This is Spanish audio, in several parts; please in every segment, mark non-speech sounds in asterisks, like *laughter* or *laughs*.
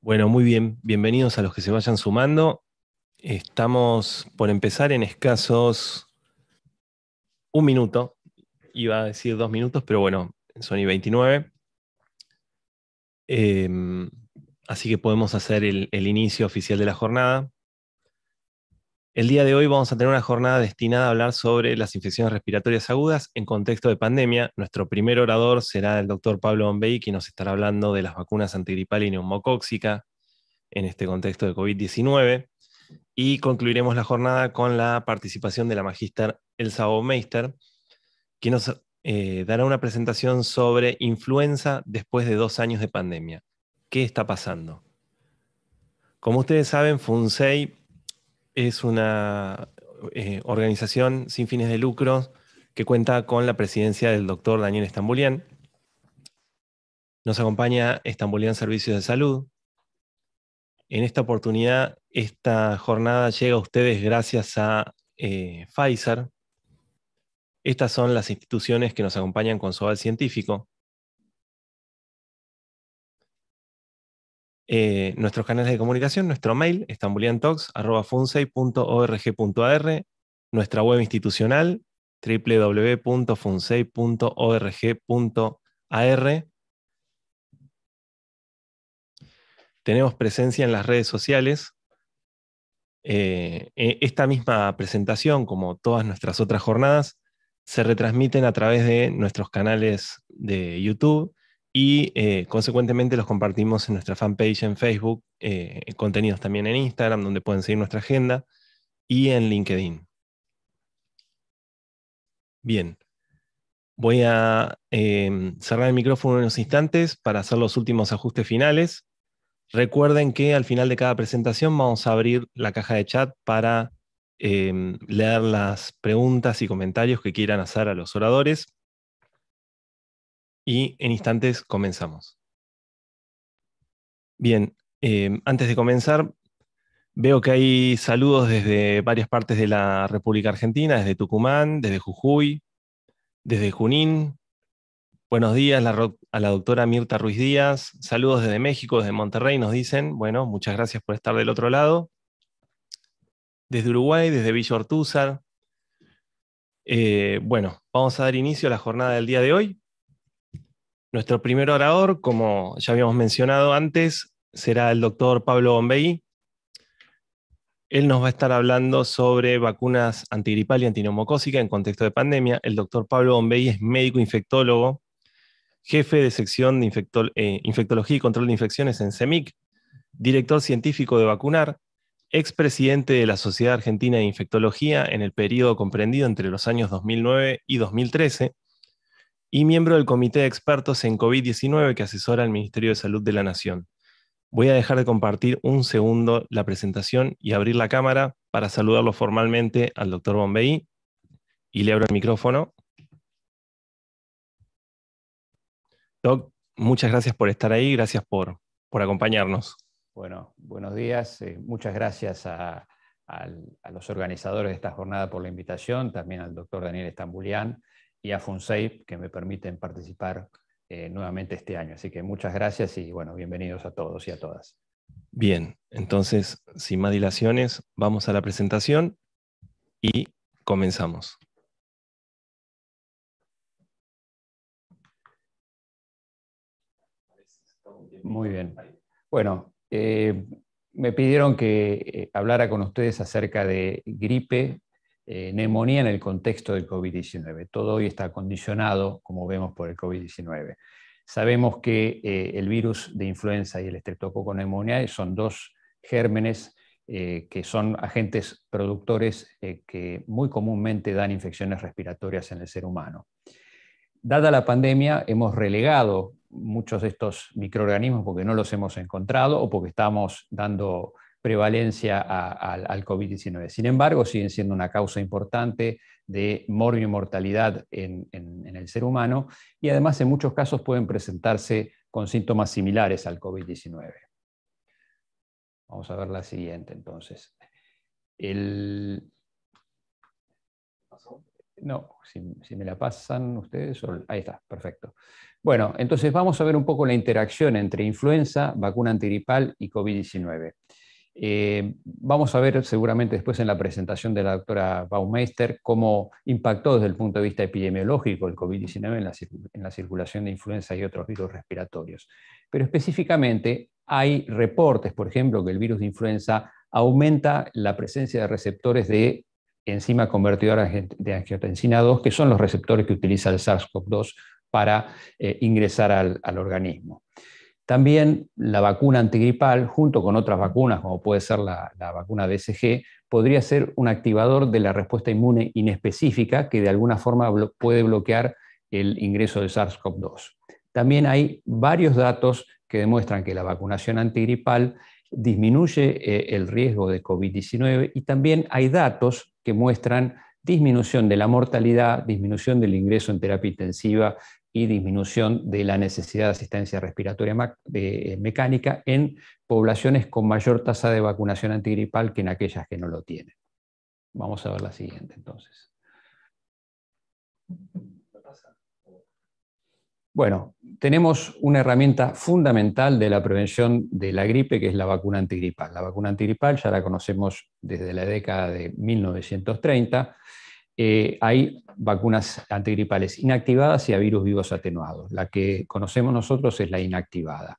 Bueno, muy bien. Bienvenidos a los que se vayan sumando. Estamos por empezar en escasos un minuto. Iba a decir dos minutos, pero bueno, son y 29. Em, así que podemos hacer el inicio oficial de la jornada. El día de hoy vamos a tener una jornada destinada a hablar sobre las infecciones respiratorias agudas en contexto de pandemia. Nuestro primer orador será el doctor Pablo Bombey, quien nos estará hablando de las vacunas antigripal y neumocóxica en este contexto de COVID-19. Y concluiremos la jornada con la participación de la magíster Elsa Omeister, quien nos eh, dará una presentación sobre influenza después de dos años de pandemia. ¿Qué está pasando? Como ustedes saben, FUNSEI es una eh, organización sin fines de lucro que cuenta con la presidencia del doctor Daniel Estambulian. Nos acompaña Estambulián Servicios de Salud. En esta oportunidad, esta jornada llega a ustedes gracias a eh, Pfizer. Estas son las instituciones que nos acompañan con su aval científico. Eh, nuestros canales de comunicación, nuestro mail, estambuliantalks.funsei.org.ar, nuestra web institucional, www.funsei.org.ar. Tenemos presencia en las redes sociales. Eh, e, esta misma presentación, como todas nuestras otras jornadas, se retransmiten a través de nuestros canales de YouTube, y eh, consecuentemente los compartimos en nuestra fanpage en Facebook, eh, contenidos también en Instagram, donde pueden seguir nuestra agenda, y en LinkedIn. Bien, voy a em, cerrar el micrófono en unos instantes para hacer los últimos ajustes finales. Recuerden que al final de cada presentación vamos a abrir la caja de chat para em, leer las preguntas y comentarios que quieran hacer a los oradores y en instantes comenzamos. Bien, eh, antes de comenzar, veo que hay saludos desde varias partes de la República Argentina, desde Tucumán, desde Jujuy, desde Junín. Buenos días a la doctora Mirta Ruiz Díaz. Saludos desde México, desde Monterrey, nos dicen. Bueno, muchas gracias por estar del otro lado. Desde Uruguay, desde Villa Ortúzar. Eh, bueno, vamos a dar inicio a la jornada del día de hoy. Nuestro primer orador, como ya habíamos mencionado antes, será el doctor Pablo Bombey. Él nos va a estar hablando sobre vacunas antigripal y antinomocósica en contexto de pandemia. El doctor Pablo Bombey es médico infectólogo, jefe de sección de eh, infectología y control de infecciones en CEMIC, director científico de Vacunar, expresidente de la Sociedad Argentina de Infectología en el periodo comprendido entre los años 2009 y 2013 y miembro del Comité de Expertos en COVID-19 que asesora al Ministerio de Salud de la Nación. Voy a dejar de compartir un segundo la presentación y abrir la cámara para saludarlo formalmente al doctor Bombey y le abro el micrófono. Doc, muchas gracias por estar ahí, gracias por, acompañarnos. Bueno, buenos días, eh, muchas gracias a, los organizadores de esta jornada por la invitación, también al doctor Daniel Estambulián y a FUNSAFE que me permiten participar eh, nuevamente este año. Así que muchas gracias y bueno, bienvenidos a todos y a todas. Bien, entonces, sin más dilaciones, vamos a la presentación y comenzamos. Muy bien. Bueno, eh, me pidieron que eh, hablara con ustedes acerca de gripe eh, neumonía en el contexto del COVID-19. Todo hoy está condicionado, como vemos, por el COVID-19. Sabemos que eh, el virus de influenza y el estreptococo neumonía son dos gérmenes eh, que son agentes productores que muy comúnmente dan infecciones respiratorias en el ser humano. Dada la pandemia, hemos relegado muchos de estos microorganismos porque no los hemos encontrado o porque estamos dando prevalencia al COVID-19. Sin embargo, siguen siendo una causa importante de morbimortalidad en, mortalidad en el ser humano y además en muchos casos pueden presentarse con síntomas similares al COVID-19. Vamos a ver la siguiente entonces. El... No, si, me la pasan ustedes, ahí está, perfecto. Bueno, entonces vamos a ver un poco la interacción entre influenza, vacuna antigripal y COVID-19. Eh, vamos a ver seguramente después en la presentación de la doctora Baumeister cómo impactó desde el punto de vista epidemiológico el COVID-19 en la, circulación de influenza y otros virus respiratorios. Pero específicamente hay reportes, por ejemplo, que el virus de influenza aumenta la presencia de receptores de enzima convertidora de angiotensina 2, que son los receptores que utiliza el SARS-CoV-2 para eh, ingresar al organismo. También la vacuna antigripal, junto con otras vacunas, como puede ser la, vacuna BCG, podría ser un activador de la respuesta inmune inespecífica que de alguna forma puede bloquear el ingreso de SARS-CoV-2. También hay varios datos que demuestran que la vacunación antigripal disminuye eh, el riesgo de COVID-19 y también hay datos que muestran disminución de la mortalidad, disminución del ingreso en terapia intensiva y disminución de la necesidad de asistencia respiratoria eh, mecánica en poblaciones con mayor tasa de vacunación antigripal que en aquellas que no lo tienen. Vamos a ver la siguiente entonces. Bueno, tenemos una herramienta fundamental de la prevención de la gripe, que es la vacuna antigripal. La vacuna antigripal ya la conocemos desde la década de 1930 eh, hay vacunas antigripales inactivadas y a virus vivos atenuados. La que conocemos nosotros es la inactivada.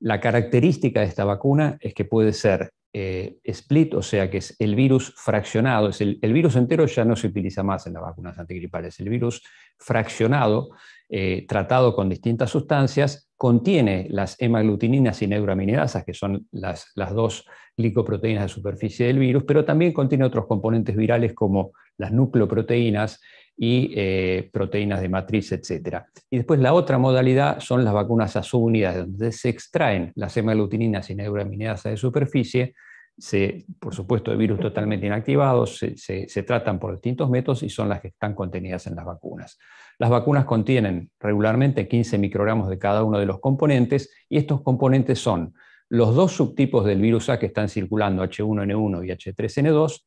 La característica de esta vacuna es que puede ser eh, split, o sea que es el virus fraccionado, es el, virus entero ya no se utiliza más en las vacunas antigripales, el virus fraccionado, eh, tratado con distintas sustancias, contiene las hemaglutininas y neuraminidasas, que son las, las dos glicoproteínas de superficie del virus, pero también contiene otros componentes virales como las nucleoproteínas y eh, proteínas de matriz, etc. Y después la otra modalidad son las vacunas subunidades, donde se extraen las hemaglutininas y neuraminidasas de superficie, se, por supuesto de virus totalmente inactivados, se tratan por distintos métodos y son las que están contenidas en las vacunas. Las vacunas contienen regularmente 15 microgramos de cada uno de los componentes y estos componentes son los dos subtipos del virus A que están circulando, H1N1 y H3N2,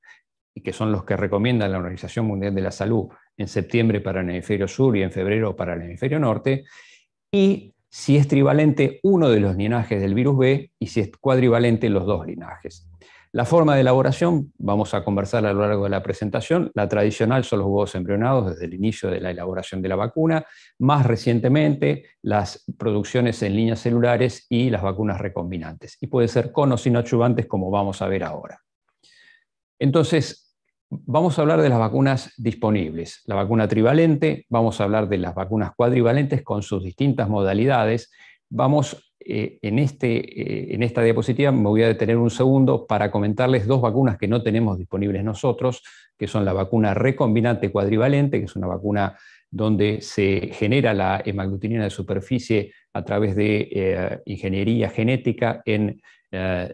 y que son los que recomienda la Organización Mundial de la Salud en septiembre para el hemisferio sur y en febrero para el hemisferio norte, y si es trivalente uno de los linajes del virus B y si es cuadrivalente los dos linajes. La forma de elaboración, vamos a conversar a lo largo de la presentación, la tradicional son los huevos embrionados desde el inicio de la elaboración de la vacuna, más recientemente las producciones en líneas celulares y las vacunas recombinantes, y puede ser con o sin adyuvantes como vamos a ver ahora. Entonces, Vamos a hablar de las vacunas disponibles, la vacuna trivalente, vamos a hablar de las vacunas cuadrivalentes con sus distintas modalidades, vamos eh, este, eh, en, esta diapositiva me voy a detener un segundo para comentarles dos vacunas que no tenemos disponibles nosotros, que son la vacuna recombinante cuadrivalente, que es una vacuna donde se genera la hemaglutinina de superficie a través de eh, ingeniería genética en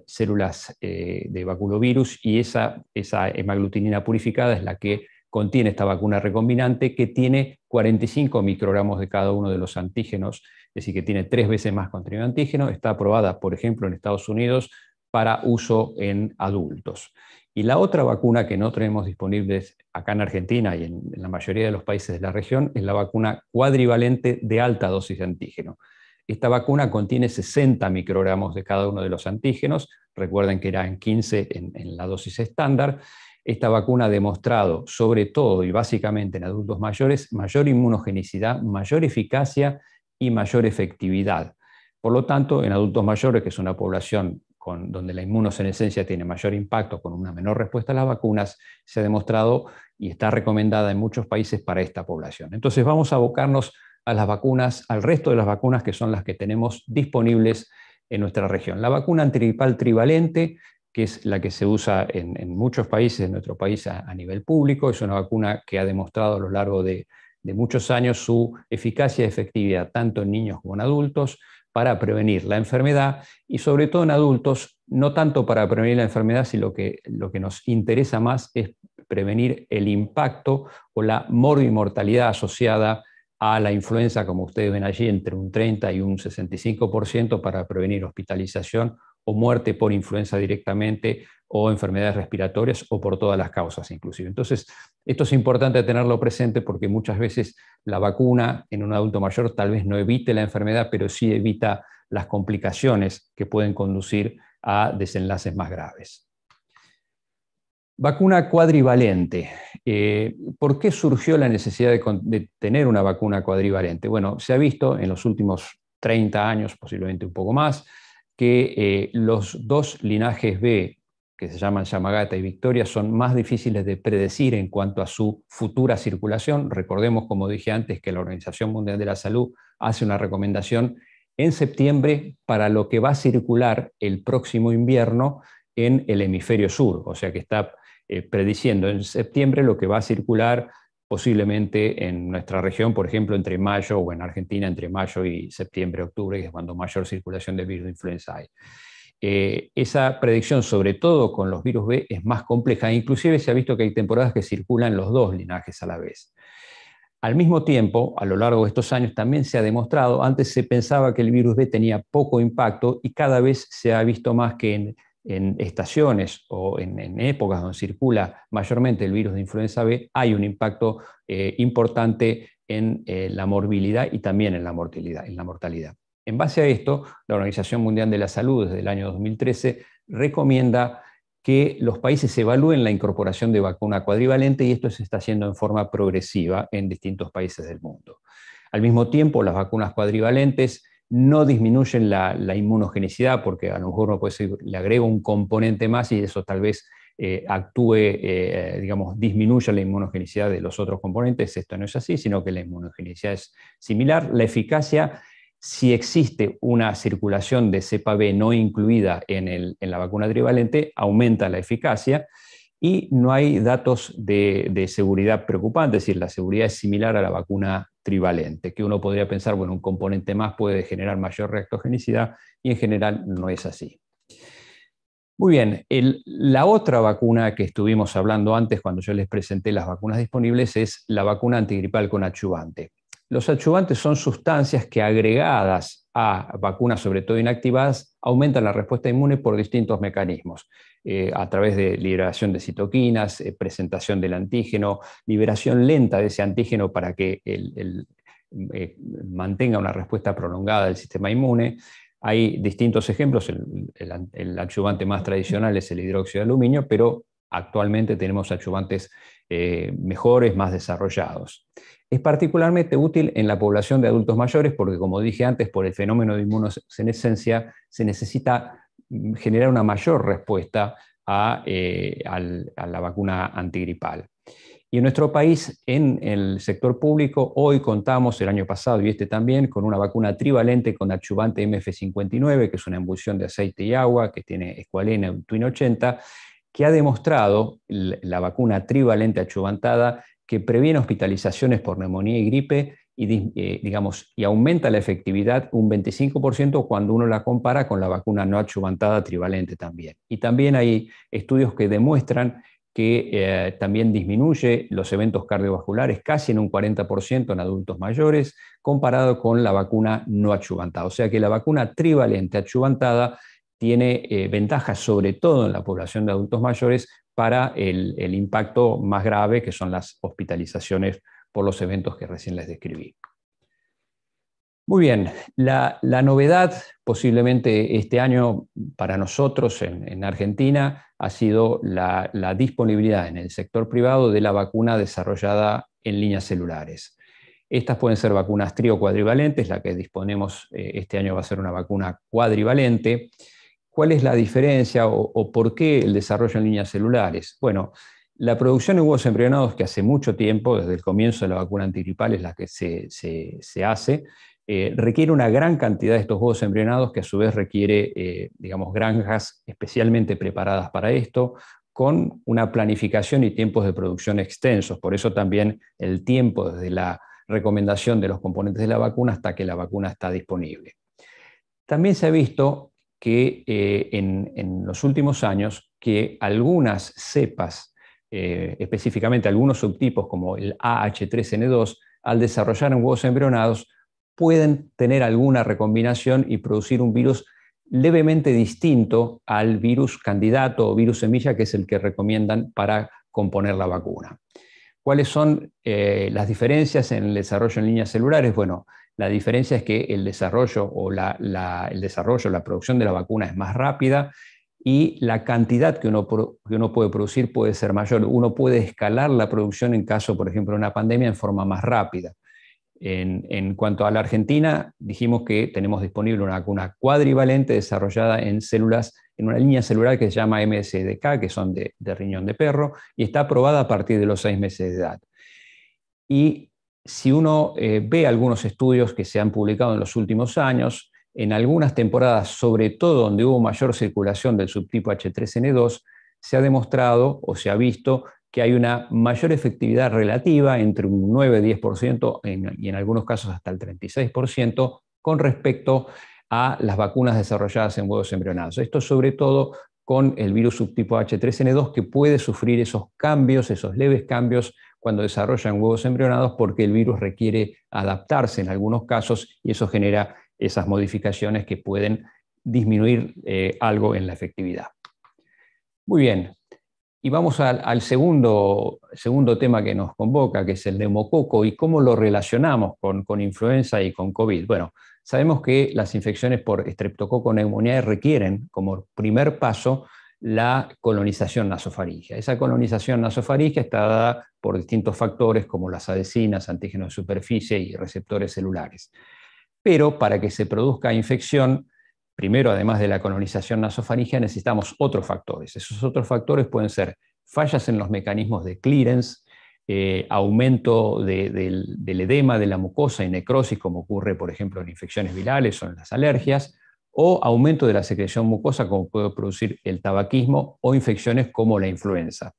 células de vacuolovirus y esa, esa hemaglutinina purificada es la que contiene esta vacuna recombinante que tiene 45 microgramos de cada uno de los antígenos, es decir, que tiene tres veces más contenido de antígeno, está aprobada, por ejemplo, en Estados Unidos para uso en adultos. Y la otra vacuna que no tenemos disponibles acá en Argentina y en, la mayoría de los países de la región es la vacuna cuadrivalente de alta dosis de antígeno. Esta vacuna contiene 60 microgramos de cada uno de los antígenos, recuerden que eran 15 en la dosis estándar, esta vacuna ha demostrado, sobre todo y básicamente en adultos mayores, mayor inmunogenicidad, mayor eficacia y mayor efectividad. Por lo tanto, en adultos mayores, que es una población con, donde la inmunosenescencia tiene mayor impacto, con una menor respuesta a las vacunas, se ha demostrado y está recomendada en muchos países para esta población. Entonces vamos a abocarnos a las vacunas, al resto de las vacunas que son las que tenemos disponibles en nuestra región. La vacuna antiripal trivalente que es la que se usa en, muchos países, en nuestro país a, nivel público. Es una vacuna que ha demostrado a lo largo de, muchos años su eficacia y efectividad, tanto en niños como en adultos, para prevenir la enfermedad y sobre todo en adultos, no tanto para prevenir la enfermedad, sino que lo que nos interesa más es prevenir el impacto o la morbimortalidad asociada a la influenza, como ustedes ven allí, entre un 30 y un 65% para prevenir hospitalización o muerte por influenza directamente o enfermedades respiratorias o por todas las causas inclusive. Entonces, esto es importante tenerlo presente porque muchas veces la vacuna en un adulto mayor tal vez no evite la enfermedad, pero sí evita las complicaciones que pueden conducir a desenlaces más graves. Vacuna cuadrivalente. Eh, ¿Por qué surgió la necesidad de, de tener una vacuna cuadrivalente? Bueno, se ha visto en los últimos 30 años, posiblemente un poco más, que eh, los dos linajes B, que se llaman Yamagata y Victoria, son más difíciles de predecir en cuanto a su futura circulación. Recordemos, como dije antes, que la Organización Mundial de la Salud hace una recomendación en septiembre para lo que va a circular el próximo invierno en el hemisferio sur, o sea que está eh, prediciendo en septiembre lo que va a circular posiblemente en nuestra región, por ejemplo, entre mayo o en Argentina, entre mayo y septiembre, octubre, que es cuando mayor circulación de virus de influenza hay. Eh, esa predicción, sobre todo con los virus B, es más compleja. Inclusive se ha visto que hay temporadas que circulan los dos linajes a la vez. Al mismo tiempo, a lo largo de estos años también se ha demostrado, antes se pensaba que el virus B tenía poco impacto y cada vez se ha visto más que en en estaciones o en, épocas donde circula mayormente el virus de influenza B, hay un impacto eh, importante en eh, la morbilidad y también en la mortalidad, en la mortalidad. En base a esto, la Organización Mundial de la Salud desde el año 2013 recomienda que los países evalúen la incorporación de vacuna cuadrivalente y esto se está haciendo en forma progresiva en distintos países del mundo. Al mismo tiempo, las vacunas cuadrivalentes no disminuyen la, inmunogenicidad, porque a lo mejor uno puede le agrego un componente más y eso tal vez eh, actúe, eh, eh, digamos, disminuya la inmunogenicidad de los otros componentes. Esto no es así, sino que la inmunogenicidad es similar. La eficacia, si existe una circulación de cepa B no incluida en, la vacuna trivalente, aumenta la eficacia. Y no hay datos de, de seguridad preocupantes, es decir, la seguridad es similar a la vacuna trivalente, que uno podría pensar, bueno, un componente más puede generar mayor reactogenicidad y en general no es así. Muy bien, la otra vacuna que estuvimos hablando antes cuando yo les presenté las vacunas disponibles es la vacuna antigripal con achuvante. Los achuvantes son sustancias que agregadas a vacunas, sobre todo inactivadas, aumentan la respuesta inmune por distintos mecanismos. Eh, a través de liberación de citoquinas, eh, presentación del antígeno, liberación lenta de ese antígeno para que eh, mantenga una respuesta prolongada del sistema inmune. Hay distintos ejemplos, el, el adyuvante más tradicional es el hidróxido de aluminio, pero actualmente tenemos adyuvantes mejores, más desarrollados. Es particularmente útil en la población de adultos mayores porque, como dije antes, por el fenómeno de inmunosenesencia se necesita generar una mayor respuesta eh, a, la vacuna antigripal. Y en nuestro país, en el sector público, hoy contamos, el año pasado y este también, con una vacuna trivalente con adyuvante MF59, que es una emulsión de aceite y agua, que tiene escualena twin 80, que ha demostrado la vacuna trivalente achuvantada que previene hospitalizaciones por neumonía y gripe y, eh, digamos, y aumenta la efectividad un 25% cuando uno la compara con la vacuna no achubantada trivalente también. Y también hay estudios que demuestran que eh, también disminuye los eventos cardiovasculares casi en un 40% en adultos mayores comparado con la vacuna no achubantada O sea que la vacuna trivalente achuvantada tiene eh, ventajas sobre todo en la población de adultos mayores para el, el impacto más grave que son las hospitalizaciones por los eventos que recién les describí. Muy bien, la, novedad posiblemente este año para nosotros en, Argentina ha sido la, disponibilidad en el sector privado de la vacuna desarrollada en líneas celulares. Estas pueden ser vacunas trio cuadrivalentes, la que disponemos eh, este año va a ser una vacuna cuadrivalente. ¿Cuál es la diferencia o, o, por qué el desarrollo en líneas celulares? Bueno, la producción de huevos embrionados, que hace mucho tiempo, desde el comienzo de la vacuna antigripal, es la que se, hace, eh, requiere una gran cantidad de estos huevos embrionados, que a su vez requiere, eh, digamos, granjas especialmente preparadas para esto, con una planificación y tiempos de producción extensos. Por eso también el tiempo desde la recomendación de los componentes de la vacuna hasta que la vacuna está disponible. También se ha visto que eh, en, en los últimos años que algunas cepas eh, específicamente algunos subtipos como el AH3N2, al desarrollar en huevos embrionados, pueden tener alguna recombinación y producir un virus levemente distinto al virus candidato o virus semilla, que es el que recomiendan para componer la vacuna. ¿Cuáles son eh, las diferencias en el desarrollo en líneas celulares? Bueno, la diferencia es que el desarrollo o el desarrollo, la producción de la vacuna es más rápida, y la cantidad que uno, que uno puede producir puede ser mayor. Uno puede escalar la producción en caso, por ejemplo, de una pandemia en forma más rápida. En, cuanto a la Argentina, dijimos que tenemos disponible una vacuna cuadrivalente desarrollada en células, en una línea celular que se llama MSDK, que son de, riñón de perro, y está aprobada a partir de los seis meses de edad. Y si uno eh, ve algunos estudios que se han publicado en los últimos años, en algunas temporadas, sobre todo donde hubo mayor circulación del subtipo H3N2, se ha demostrado o se ha visto que hay una mayor efectividad relativa entre un 9-10% y en algunos casos hasta el 36% con respecto a las vacunas desarrolladas en huevos embrionados. Esto sobre todo con el virus subtipo H3N2 que puede sufrir esos cambios, esos leves cambios cuando desarrollan huevos embrionados porque el virus requiere adaptarse en algunos casos y eso genera esas modificaciones que pueden disminuir eh, algo en la efectividad. Muy bien, y vamos al, segundo, tema que nos convoca, que es el neumococo y cómo lo relacionamos con, con, influenza y con COVID. Bueno, sabemos que las infecciones por estreptococo neumonía requieren como primer paso la colonización nasofaringea. Esa colonización nasofaringea está dada por distintos factores como las adhesinas, antígenos de superficie y receptores celulares pero para que se produzca infección, primero, además de la colonización nasofaringea, necesitamos otros factores. Esos otros factores pueden ser fallas en los mecanismos de clearance, eh, aumento del edema de la mucosa y necrosis, como ocurre, por ejemplo, en infecciones virales o en las alergias, o aumento de la secreción mucosa, como puede producir el tabaquismo, o infecciones como la influenza.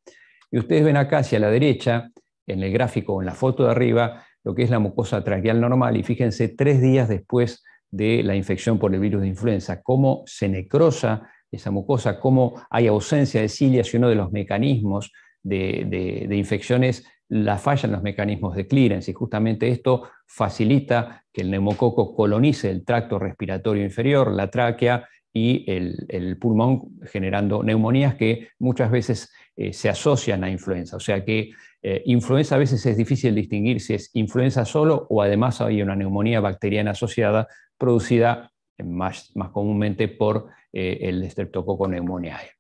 Y ustedes ven acá hacia la derecha, en el gráfico o en la foto de arriba, lo que es la mucosa traqueal normal y fíjense tres días después de la infección por el virus de influenza, cómo se necrosa esa mucosa, cómo hay ausencia de cilia. y uno de los mecanismos de, infecciones la falla en los mecanismos de clearance y justamente esto facilita que el neumococo colonice el tracto respiratorio inferior, la tráquea y el, pulmón generando neumonías que muchas veces eh, se asocian a influenza. O sea que eh, influenza a veces es difícil distinguir si es influenza solo o además hay una neumonía bacteriana asociada producida eh, más, comúnmente por eh, el estreptococo pneumoniae.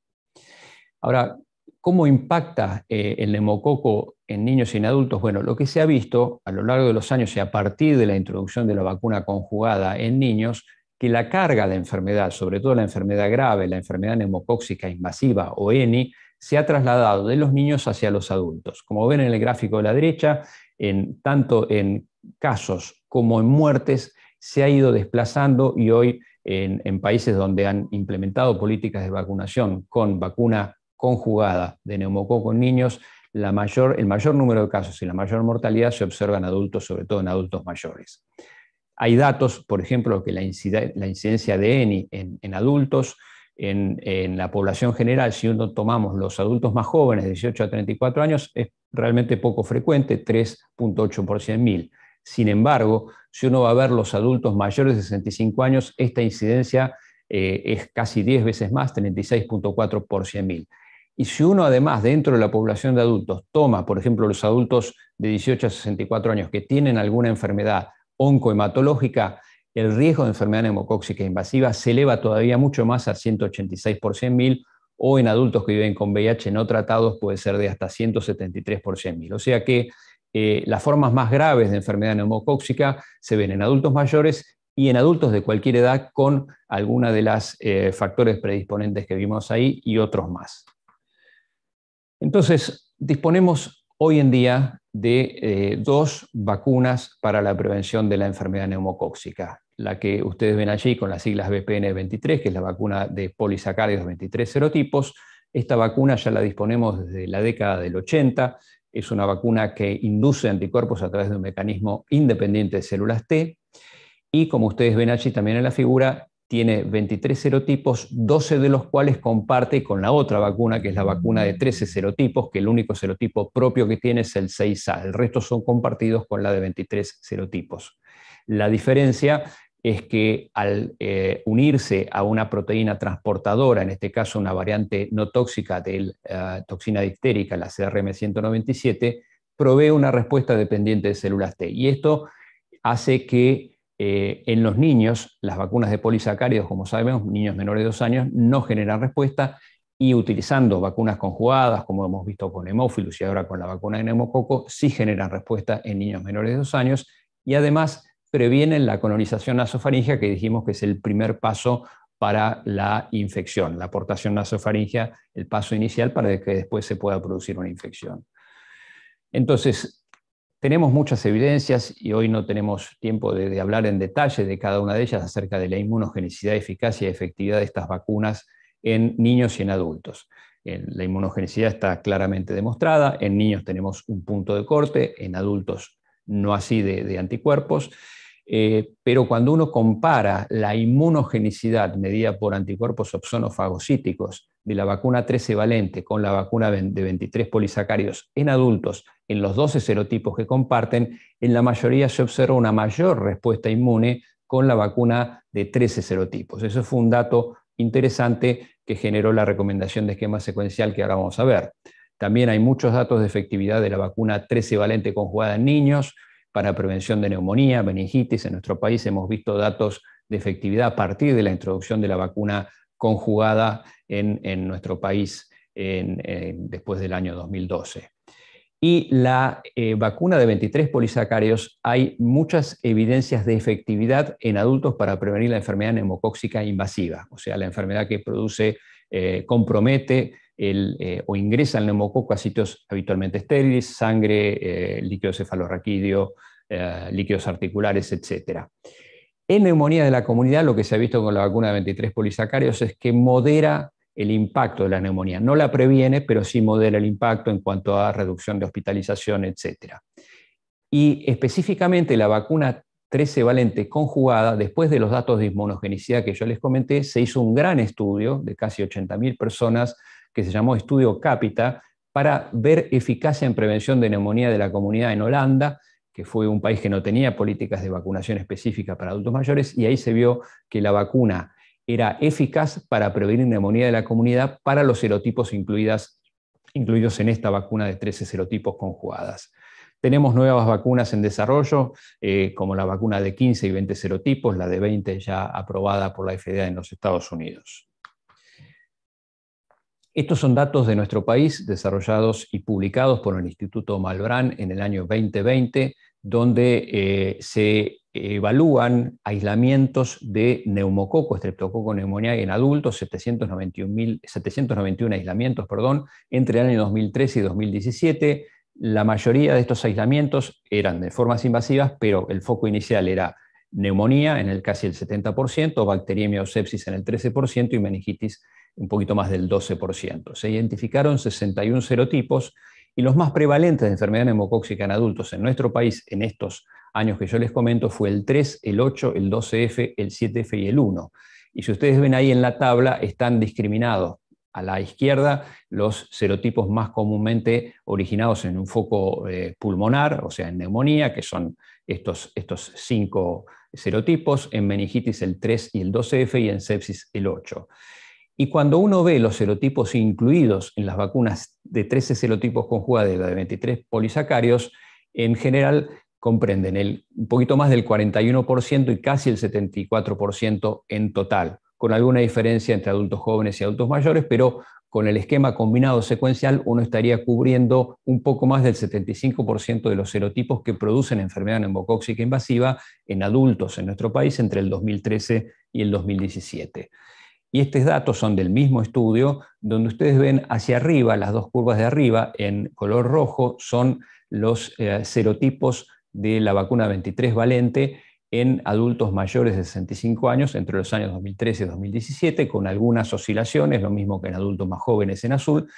Ahora, ¿cómo impacta el neumococo en niños y en adultos? Bueno, lo que se ha visto a lo largo de los años y a partir de la introducción de la vacuna conjugada en niños, que la carga de enfermedad, sobre todo la enfermedad grave, la enfermedad neumocóxica invasiva o ENI, se ha trasladado de los niños hacia los adultos. Como ven en el gráfico de la derecha, en, tanto en casos como en muertes, se ha ido desplazando y hoy en, países donde han implementado políticas de vacunación con vacuna conjugada de neumococo en niños, el mayor número de casos y la mayor mortalidad se observa en adultos, sobre todo en adultos mayores. Hay datos, por ejemplo, que la, incidencia de ENI en adultos en, la población general, si uno tomamos los adultos más jóvenes, de 18 a 34 años, es realmente poco frecuente, 3.8 por 100.000. Sin embargo, si uno va a ver los adultos mayores de 65 años, esta incidencia eh, es casi 10 veces más, 36.4 por 100.000. Y si uno además dentro de la población de adultos toma, por ejemplo, los adultos de 18 a 64 años que tienen alguna enfermedad oncohematológica, el riesgo de enfermedad neumocóxica invasiva se eleva todavía mucho más a 186 por o en adultos que viven con VIH no tratados puede ser de hasta 173 por mil. O sea que eh, las formas más graves de enfermedad neumocóxica se ven en adultos mayores y en adultos de cualquier edad con alguna de las eh, factores predisponentes que vimos ahí y otros más. Entonces, disponemos hoy en día de eh, dos vacunas para la prevención de la enfermedad neumocóxica. La que ustedes ven allí con las siglas BPN23, que es la vacuna de polisacáridos 23 serotipos. Esta vacuna ya la disponemos desde la década del 80. Es una vacuna que induce anticuerpos a través de un mecanismo independiente de células T. Y como ustedes ven allí también en la figura, tiene 23 serotipos, 12 de los cuales comparte con la otra vacuna, que es la vacuna de 13 serotipos, que el único serotipo propio que tiene es el 6A. El resto son compartidos con la de 23 serotipos. La diferencia es que al eh, unirse a una proteína transportadora, en este caso una variante no tóxica de la eh, toxina dictérica, la CRM197, provee una respuesta dependiente de células T. Y esto hace que eh, en los niños, las vacunas de polisacáridos, como sabemos, niños menores de dos años, no generan respuesta y utilizando vacunas conjugadas, como hemos visto con hemófilos y ahora con la vacuna de neumococo, sí generan respuesta en niños menores de dos años y además previenen la colonización nasofaringea, que dijimos que es el primer paso para la infección, la aportación nasofaringea, el paso inicial para que después se pueda producir una infección. Entonces, tenemos muchas evidencias y hoy no tenemos tiempo de, hablar en detalle de cada una de ellas acerca de la inmunogenicidad, eficacia y efectividad de estas vacunas en niños y en adultos. La inmunogenicidad está claramente demostrada, en niños tenemos un punto de corte, en adultos no así de anticuerpos, eh, pero cuando uno compara la inmunogenicidad medida por anticuerpos opsonofagocíticos de la vacuna 13 valente con la vacuna de 23 polisacáridos en adultos en los 12 serotipos que comparten, en la mayoría se observa una mayor respuesta inmune con la vacuna de 13 serotipos. Eso fue un dato interesante que generó la recomendación de esquema secuencial que ahora vamos a ver. También hay muchos datos de efectividad de la vacuna 13 valente conjugada en niños, para prevención de neumonía, meningitis. En nuestro país hemos visto datos de efectividad a partir de la introducción de la vacuna conjugada en, nuestro país después del año 2012. Y la eh, vacuna de 23 polisacarios, hay muchas evidencias de efectividad en adultos para prevenir la enfermedad neumocóxica invasiva, o sea, la enfermedad que produce, eh, compromete eh, o ingresa el neumococo a sitios habitualmente estériles, sangre, eh, líquido cefalorraquídeo, eh, líquidos articulares, etc. En neumonía de la comunidad, lo que se ha visto con la vacuna de 23 polisacarios es que modera el impacto de la neumonía. No la previene, pero sí modera el impacto en cuanto a reducción de hospitalización, etc. Y específicamente la vacuna 13 valente conjugada, después de los datos de inmunogenicidad que yo les comenté, se hizo un gran estudio de casi 80.000 personas que se llamó Estudio Capita, para ver eficacia en prevención de neumonía de la comunidad en Holanda, que fue un país que no tenía políticas de vacunación específica para adultos mayores, y ahí se vio que la vacuna era eficaz para prevenir neumonía de la comunidad para los serotipos incluidas, incluidos en esta vacuna de 13 serotipos conjugadas. Tenemos nuevas vacunas en desarrollo, eh, como la vacuna de 15 y 20 serotipos, la de 20 ya aprobada por la FDA en los Estados Unidos. Estos son datos de nuestro país desarrollados y publicados por el Instituto Malbrán en el año 2020, donde eh, se evalúan aislamientos de neumococo, estreptococo neumonía en adultos, 791, aislamientos perdón, entre el año 2013 y 2017. La mayoría de estos aislamientos eran de formas invasivas, pero el foco inicial era neumonía en el casi el 70%, bacteriemia o sepsis en el 13% y meningitis un poquito más del 12%. Se identificaron 61 serotipos y los más prevalentes de enfermedad neumocóxica en adultos en nuestro país en estos años que yo les comento fue el 3, el 8, el 12F, el 7F y el 1. Y si ustedes ven ahí en la tabla, están discriminados a la izquierda los serotipos más comúnmente originados en un foco eh, pulmonar, o sea, en neumonía, que son estos, estos cinco serotipos, en meningitis el 3 y el 12F y en sepsis el 8. Y cuando uno ve los serotipos incluidos en las vacunas de 13 serotipos conjugados de 23 polisacarios, en general comprenden un poquito más del 41% y casi el 74% en total, con alguna diferencia entre adultos jóvenes y adultos mayores, pero con el esquema combinado secuencial uno estaría cubriendo un poco más del 75% de los serotipos que producen enfermedad neumocóxica invasiva en adultos en nuestro país entre el 2013 y el 2017. Y estos datos son del mismo estudio, donde ustedes ven hacia arriba, las dos curvas de arriba, en color rojo, son los eh, serotipos de la vacuna 23 valente en adultos mayores de 65 años entre los años 2013 y 2017, con algunas oscilaciones, lo mismo que en adultos más jóvenes en azul.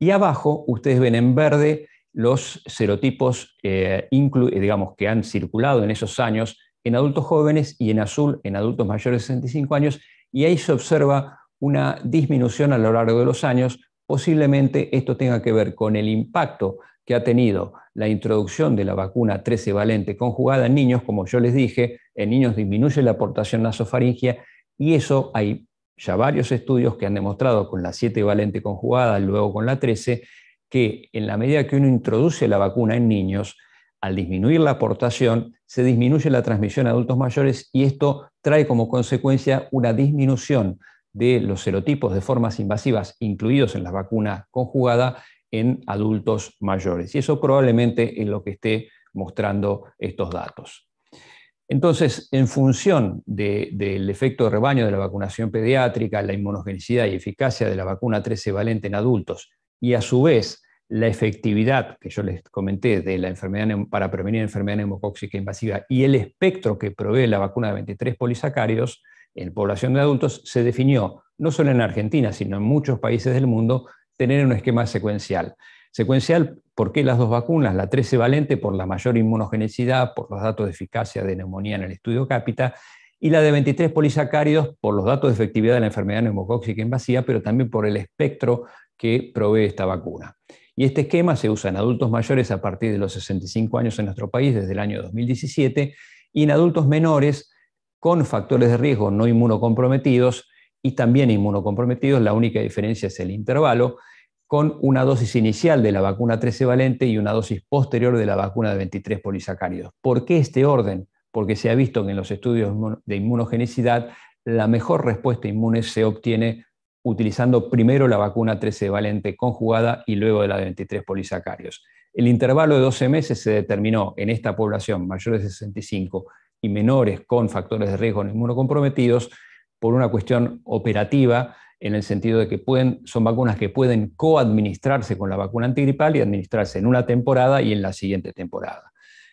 Y abajo ustedes ven en verde los serotipos eh, eh, digamos, que han circulado en esos años en adultos jóvenes y en azul en adultos mayores de 65 años y ahí se observa una disminución a lo largo de los años. Posiblemente esto tenga que ver con el impacto que ha tenido la introducción de la vacuna 13 valente conjugada en niños, como yo les dije, en niños disminuye la aportación nasofaringia y eso hay ya varios estudios que han demostrado con la 7 valente conjugada, luego con la 13, que en la medida que uno introduce la vacuna en niños, al disminuir la aportación, se disminuye la transmisión a adultos mayores y esto trae como consecuencia una disminución de los serotipos de formas invasivas incluidos en la vacuna conjugada en adultos mayores. Y eso probablemente es lo que esté mostrando estos datos. Entonces, en función del efecto de rebaño de la vacunación pediátrica, la inmunogenicidad y eficacia de la vacuna 13 valente en adultos, y a su vez la efectividad que yo les comenté de la enfermedad para prevenir enfermedad neumocóxica invasiva y el espectro que provee la vacuna de 23 polisacáridos en población de adultos se definió, no solo en Argentina, sino en muchos países del mundo, tener un esquema secuencial. Secuencial, porque las dos vacunas? La 13 valente por la mayor inmunogenicidad, por los datos de eficacia de neumonía en el estudio cápita, y la de 23 polisacáridos por los datos de efectividad de la enfermedad neumocóxica invasiva, pero también por el espectro que provee esta vacuna. Y este esquema se usa en adultos mayores a partir de los 65 años en nuestro país desde el año 2017 y en adultos menores con factores de riesgo no inmunocomprometidos y también inmunocomprometidos, la única diferencia es el intervalo, con una dosis inicial de la vacuna 13 valente y una dosis posterior de la vacuna de 23 polisacáridos. ¿Por qué este orden? Porque se ha visto que en los estudios de inmunogenicidad la mejor respuesta inmune se obtiene utilizando primero la vacuna 13 valente conjugada y luego de la de 23 polisacarios. El intervalo de 12 meses se determinó en esta población mayores de 65 y menores con factores de riesgo inmunocomprometidos por una cuestión operativa en el sentido de que son vacunas que pueden coadministrarse con la vacuna antigripal y administrarse en una temporada y en la siguiente temporada.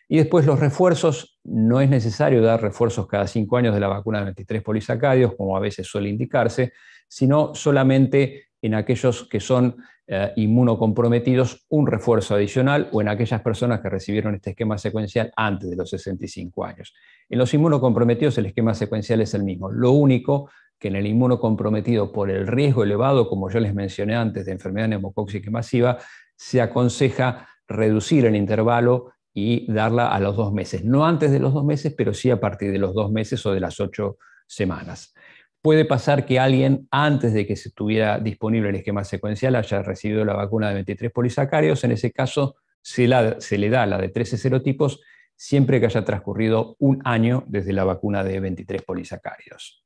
Y después los refuerzos, no es necesario dar refuerzos cada cinco años de la vacuna de 23 polisacarios, como a veces suele indicarse, sino solamente en aquellos que son eh, inmunocomprometidos un refuerzo adicional o en aquellas personas que recibieron este esquema secuencial antes de los 65 años. En los inmunocomprometidos el esquema secuencial es el mismo. Lo único que en el inmunocomprometido por el riesgo elevado, como yo les mencioné antes, de enfermedad neumocóxica masiva, se aconseja reducir el intervalo y darla a los dos meses. No antes de los dos meses, pero sí a partir de los dos meses o de las ocho semanas puede pasar que alguien, antes de que se estuviera disponible el esquema secuencial, haya recibido la vacuna de 23 polisacarios. En ese caso, se, le da la de 13 serotipos siempre que haya transcurrido un año desde la vacuna de 23 polisacarios.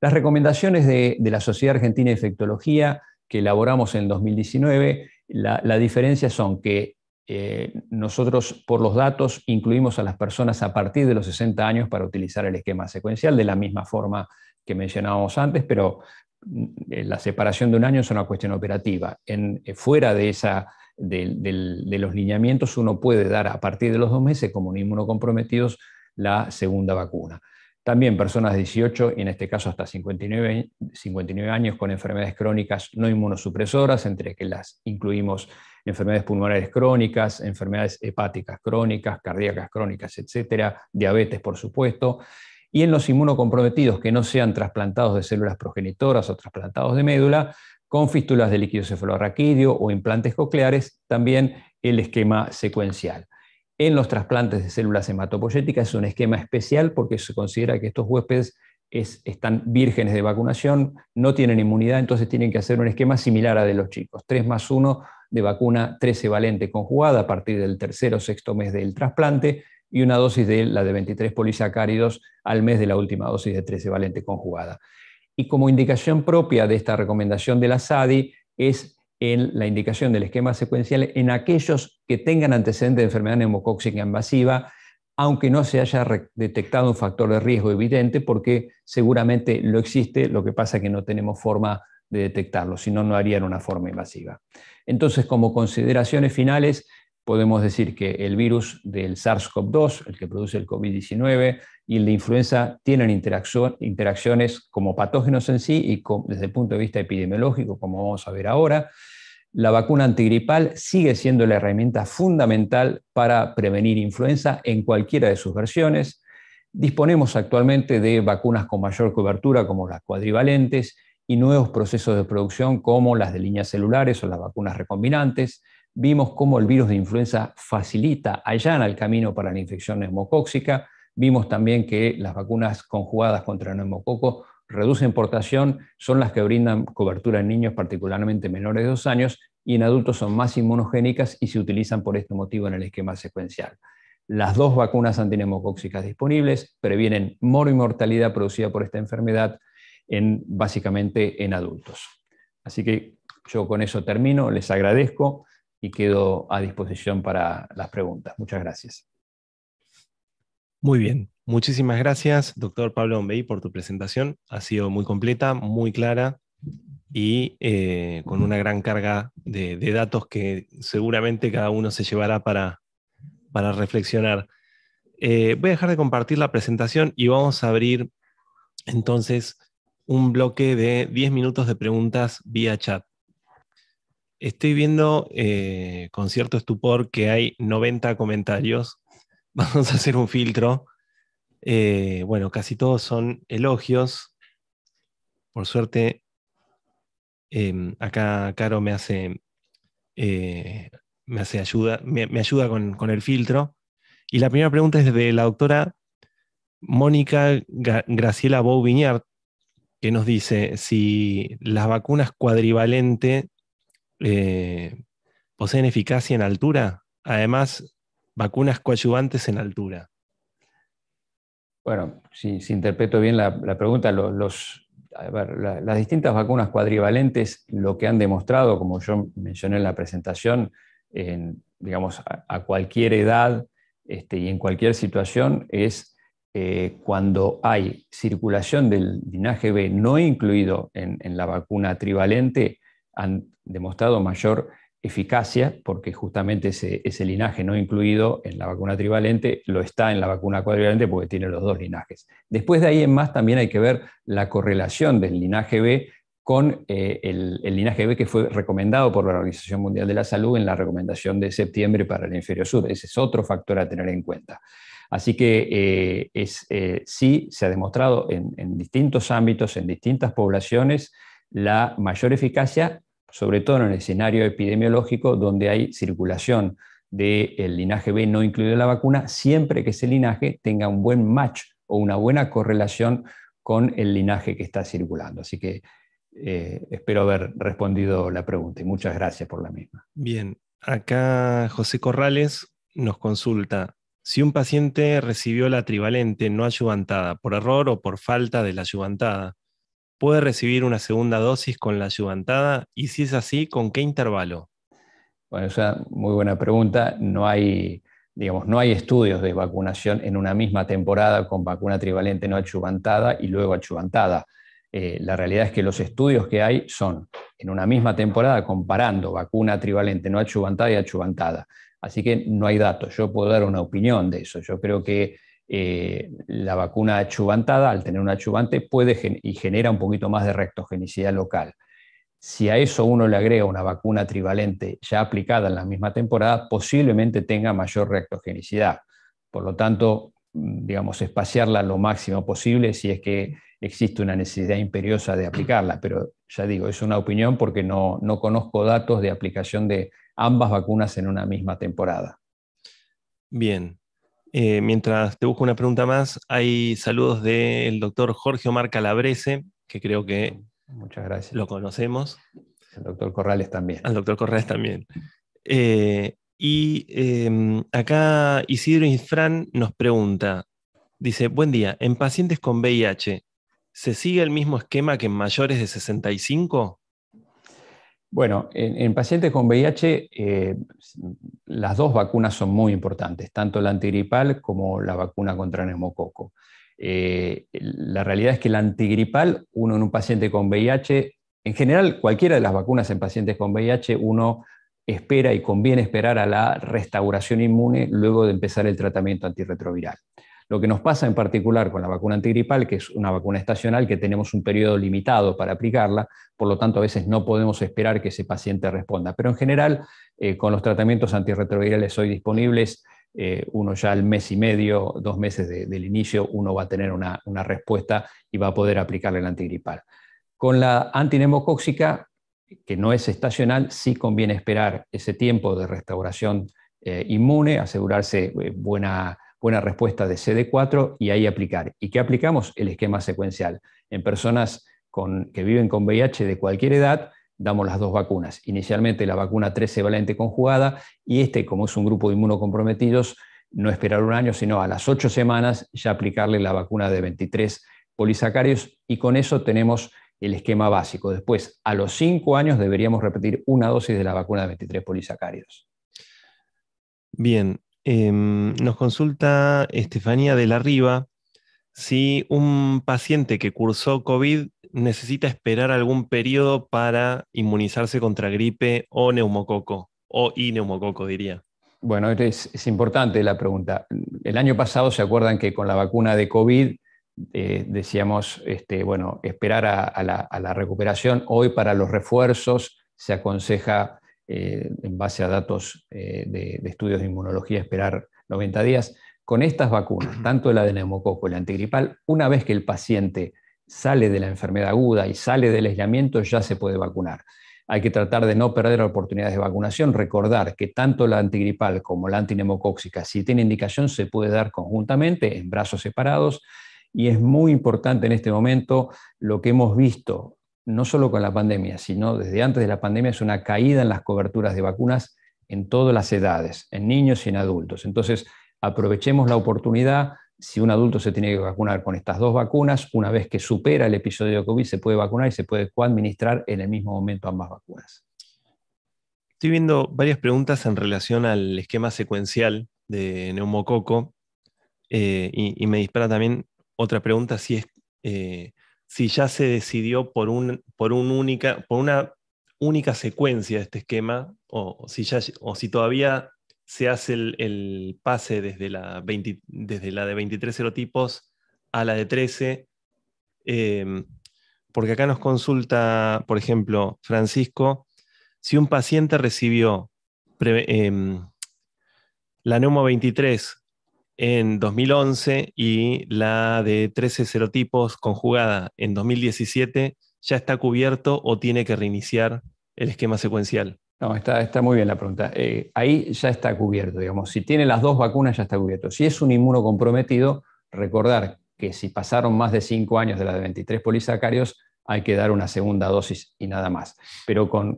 Las recomendaciones de, la Sociedad Argentina de Infectología que elaboramos en 2019, la, la diferencia son que eh, nosotros, por los datos, incluimos a las personas a partir de los 60 años para utilizar el esquema secuencial de la misma forma que mencionábamos antes, pero mm, eh, la separación de un año es una cuestión operativa. Eh, fuera de, los lineamientos, uno puede dar a partir de los dos meses, como inmunocomprometidos, la segunda vacuna. También personas de 18 y en este caso hasta 59, 59, años con enfermedades crónicas no inmunosupresoras, entre que las incluimos enfermedades pulmonares crónicas, enfermedades hepáticas crónicas, cardíacas crónicas, etcétera, diabetes, por supuesto. Y en los inmunocomprometidos que no sean trasplantados de células progenitoras o trasplantados de médula, con fístulas de líquido cefalorraquídeo o implantes cocleares, también el esquema secuencial. En los trasplantes de células hematopoyéticas es un esquema especial porque se considera que estos huéspedes están vírgenes de vacunación, no tienen inmunidad, entonces tienen que hacer un esquema similar a de los chicos, 3 más 1 de vacuna 13 valente conjugada a partir del tercer o sexto mes del trasplante y una dosis de la de 23 polisacáridos al mes de la última dosis de 13 valente conjugada. Y como indicación propia de esta recomendación de la SADI es en la indicación del esquema secuencial en aquellos que tengan antecedentes de enfermedad neumocóxica invasiva, aunque no se haya detectado un factor de riesgo evidente, porque seguramente lo existe, lo que pasa es que no tenemos forma de detectarlo, si no, no harían una forma invasiva. Entonces, como consideraciones finales, podemos decir que el virus del SARS-CoV-2, el que produce el COVID-19, y el de influenza tienen interacciones como patógenos en sí y desde el punto de vista epidemiológico, como vamos a ver ahora. La vacuna antigripal sigue siendo la herramienta fundamental para prevenir influenza en cualquiera de sus versiones. Disponemos actualmente de vacunas con mayor cobertura, como las cuadrivalentes, y nuevos procesos de producción como las de líneas celulares o las vacunas recombinantes. Vimos cómo el virus de influenza facilita, allana el camino para la infección neumocóxica. Vimos también que las vacunas conjugadas contra el neumococo reducen portación, son las que brindan cobertura en niños particularmente menores de dos años y en adultos son más inmunogénicas y se utilizan por este motivo en el esquema secuencial. Las dos vacunas antinemocóxicas disponibles previenen moro y mortalidad producida por esta enfermedad, básicamente en adultos. Así que yo con eso termino, les agradezco y quedo a disposición para las preguntas. Muchas gracias. Muy bien, muchísimas gracias, doctor Pablo Bombey, por tu presentación. Ha sido muy completa, muy clara y eh, con una gran carga de, datos que seguramente cada uno se llevará para, reflexionar. Eh, voy a dejar de compartir la presentación y vamos a abrir entonces un bloque de 10 minutos de preguntas vía chat. Estoy viendo eh, con cierto estupor que hay 90 comentarios. *laughs* Vamos a hacer un filtro. Eh, bueno, casi todos son elogios. Por suerte, em, acá Caro me hace, eh, me hace ayuda, me, ayuda con, el filtro. Y la primera pregunta es de la doctora Mónica Graciela Bou que nos dice si las vacunas cuadrivalente eh, poseen eficacia en altura, además vacunas coadyuvantes en altura. Bueno, si, interpreto bien la, pregunta, los, las distintas vacunas cuadrivalentes, lo que han demostrado, como yo mencioné en la presentación, digamos, a, cualquier edad este, y en cualquier situación, es eh, cuando hay circulación del linaje B no incluido en, la vacuna trivalente, han demostrado mayor eficacia, porque justamente ese, linaje no incluido en la vacuna trivalente lo está en la vacuna cuadrivalente porque tiene los dos linajes. Después de ahí en más también hay que ver la correlación del linaje B con eh, el, el, linaje B que fue recomendado por la Organización Mundial de la Salud en la recomendación de septiembre para el inferior sur. Ese es otro factor a tener en cuenta. Así que eh, eh, sí se ha demostrado en, distintos ámbitos, en distintas poblaciones, la mayor eficacia, sobre todo en el escenario epidemiológico donde hay circulación del linaje B no incluido en la vacuna, siempre que ese linaje tenga un buen match o una buena correlación con el linaje que está circulando. Así que eh, espero haber respondido la pregunta y muchas gracias por la misma. Bien, acá José Corrales nos consulta, si un paciente recibió la trivalente no ayuvantada por error o por falta de la ayuvantada, ¿puede recibir una segunda dosis con la ayuvantada? Y si es así, ¿con qué intervalo? Bueno, esa muy buena pregunta. No hay, estudios de vacunación en una misma temporada con vacuna trivalente no ayuvantada y luego ayuvantada. Eh, la realidad es que los estudios que hay son en una misma temporada comparando vacuna trivalente no achubantada y achubantada. Así que no hay datos. Yo puedo dar una opinión de eso. Yo creo que eh, la vacuna achubantada, al tener un achubante, puede y genera un poquito más de rectogenicidad local. Si a eso uno le agrega una vacuna trivalente ya aplicada en la misma temporada, posiblemente tenga mayor rectogenicidad. Por lo tanto, mm, digamos, espaciarla lo máximo posible si es que existe una necesidad imperiosa de aplicarla. Pero ya digo, es una opinión porque no, no conozco datos de aplicación de, ambas vacunas en una misma temporada. Bien. Eh, mientras te busco una pregunta más, hay saludos del doctor Jorge Omar Calabrese, que creo que Muchas gracias. lo conocemos. El doctor Corrales también. Al doctor Corrales también. Eh, y em, acá Isidro Infran nos pregunta, dice, buen día, en pacientes con VIH, ¿se sigue el mismo esquema que en mayores de 65? Bueno, en, pacientes con VIH eh, las dos vacunas son muy importantes, tanto la antigripal como la vacuna contra neumococo. Eh, la realidad es que la antigripal, uno en un paciente con VIH, en general cualquiera de las vacunas en pacientes con VIH, uno espera y conviene esperar a la restauración inmune luego de empezar el tratamiento antirretroviral. Lo que nos pasa en particular con la vacuna antigripal, que es una vacuna estacional que tenemos un periodo limitado para aplicarla, por lo tanto a veces no podemos esperar que ese paciente responda. Pero en general, eh, con los tratamientos antirretrovirales hoy disponibles, eh, uno ya al mes y medio, dos meses del inicio, uno va a tener una, respuesta y va a poder aplicarle la antigripal. Con la antinemocóxica, que no es estacional, sí conviene esperar ese tiempo de restauración eh, inmune, asegurarse buena buena respuesta de CD4 y ahí aplicar. ¿Y qué aplicamos? El esquema secuencial. En personas que viven con VIH de cualquier edad, damos las dos vacunas. Inicialmente la vacuna 13 valente conjugada y este, como es un grupo de inmunocomprometidos, no esperar un año, sino a las ocho semanas ya aplicarle la vacuna de 23 polisacarios y con eso tenemos el esquema básico. Después, a los cinco años deberíamos repetir una dosis de la vacuna de 23 polisacarios. Bien, Em, nos consulta Estefanía de la Riva si un paciente que cursó COVID necesita esperar algún periodo para inmunizarse contra gripe o neumococo, o inneumococo diría. Bueno, este es, importante la pregunta. El año pasado se acuerdan que con la vacuna de COVID eh, decíamos, este, bueno, esperar a, la, recuperación. Hoy para los refuerzos se aconseja eh, en base a datos eh, de, estudios de inmunología, esperar 90 días. Con estas vacunas, tanto la de neumococo, la antigripal, una vez que el paciente sale de la enfermedad aguda y sale del aislamiento, ya se puede vacunar. Hay que tratar de no perder oportunidades de vacunación, recordar que tanto la antigripal como la antinemocóxica, si tiene indicación, se puede dar conjuntamente en brazos separados. Y es muy importante en este momento lo que hemos visto no solo con la pandemia, sino desde antes de la pandemia, es una caída en las coberturas de vacunas en todas las edades, en niños y en adultos. Entonces, aprovechemos la oportunidad. Si un adulto se tiene que vacunar con estas dos vacunas, una vez que supera el episodio de COVID, se puede vacunar y se puede coadministrar en el mismo momento ambas vacunas. Estoy viendo varias preguntas en relación al esquema secuencial de neumococo eh, y, me dispara también otra pregunta si es eh, si ya se decidió por, un, por, única, por una única secuencia de este esquema, o si, ya, o si todavía se hace el, pase desde la, desde la de 23 serotipos a la de 13. Em, porque acá nos consulta, por ejemplo, Francisco, si un paciente recibió em, la neumo 23 en 2011 y la de 13 serotipos conjugada en 2017 ya está cubierto o tiene que reiniciar el esquema secuencial? No, está, muy bien la pregunta. Eh, ahí ya está cubierto, digamos. Si tiene las dos vacunas, ya está cubierto. Si es un inmunocomprometido, recordar que si pasaron más de 5 años de la de 23 polisacarios, hay que dar una segunda dosis y nada más. Pero con,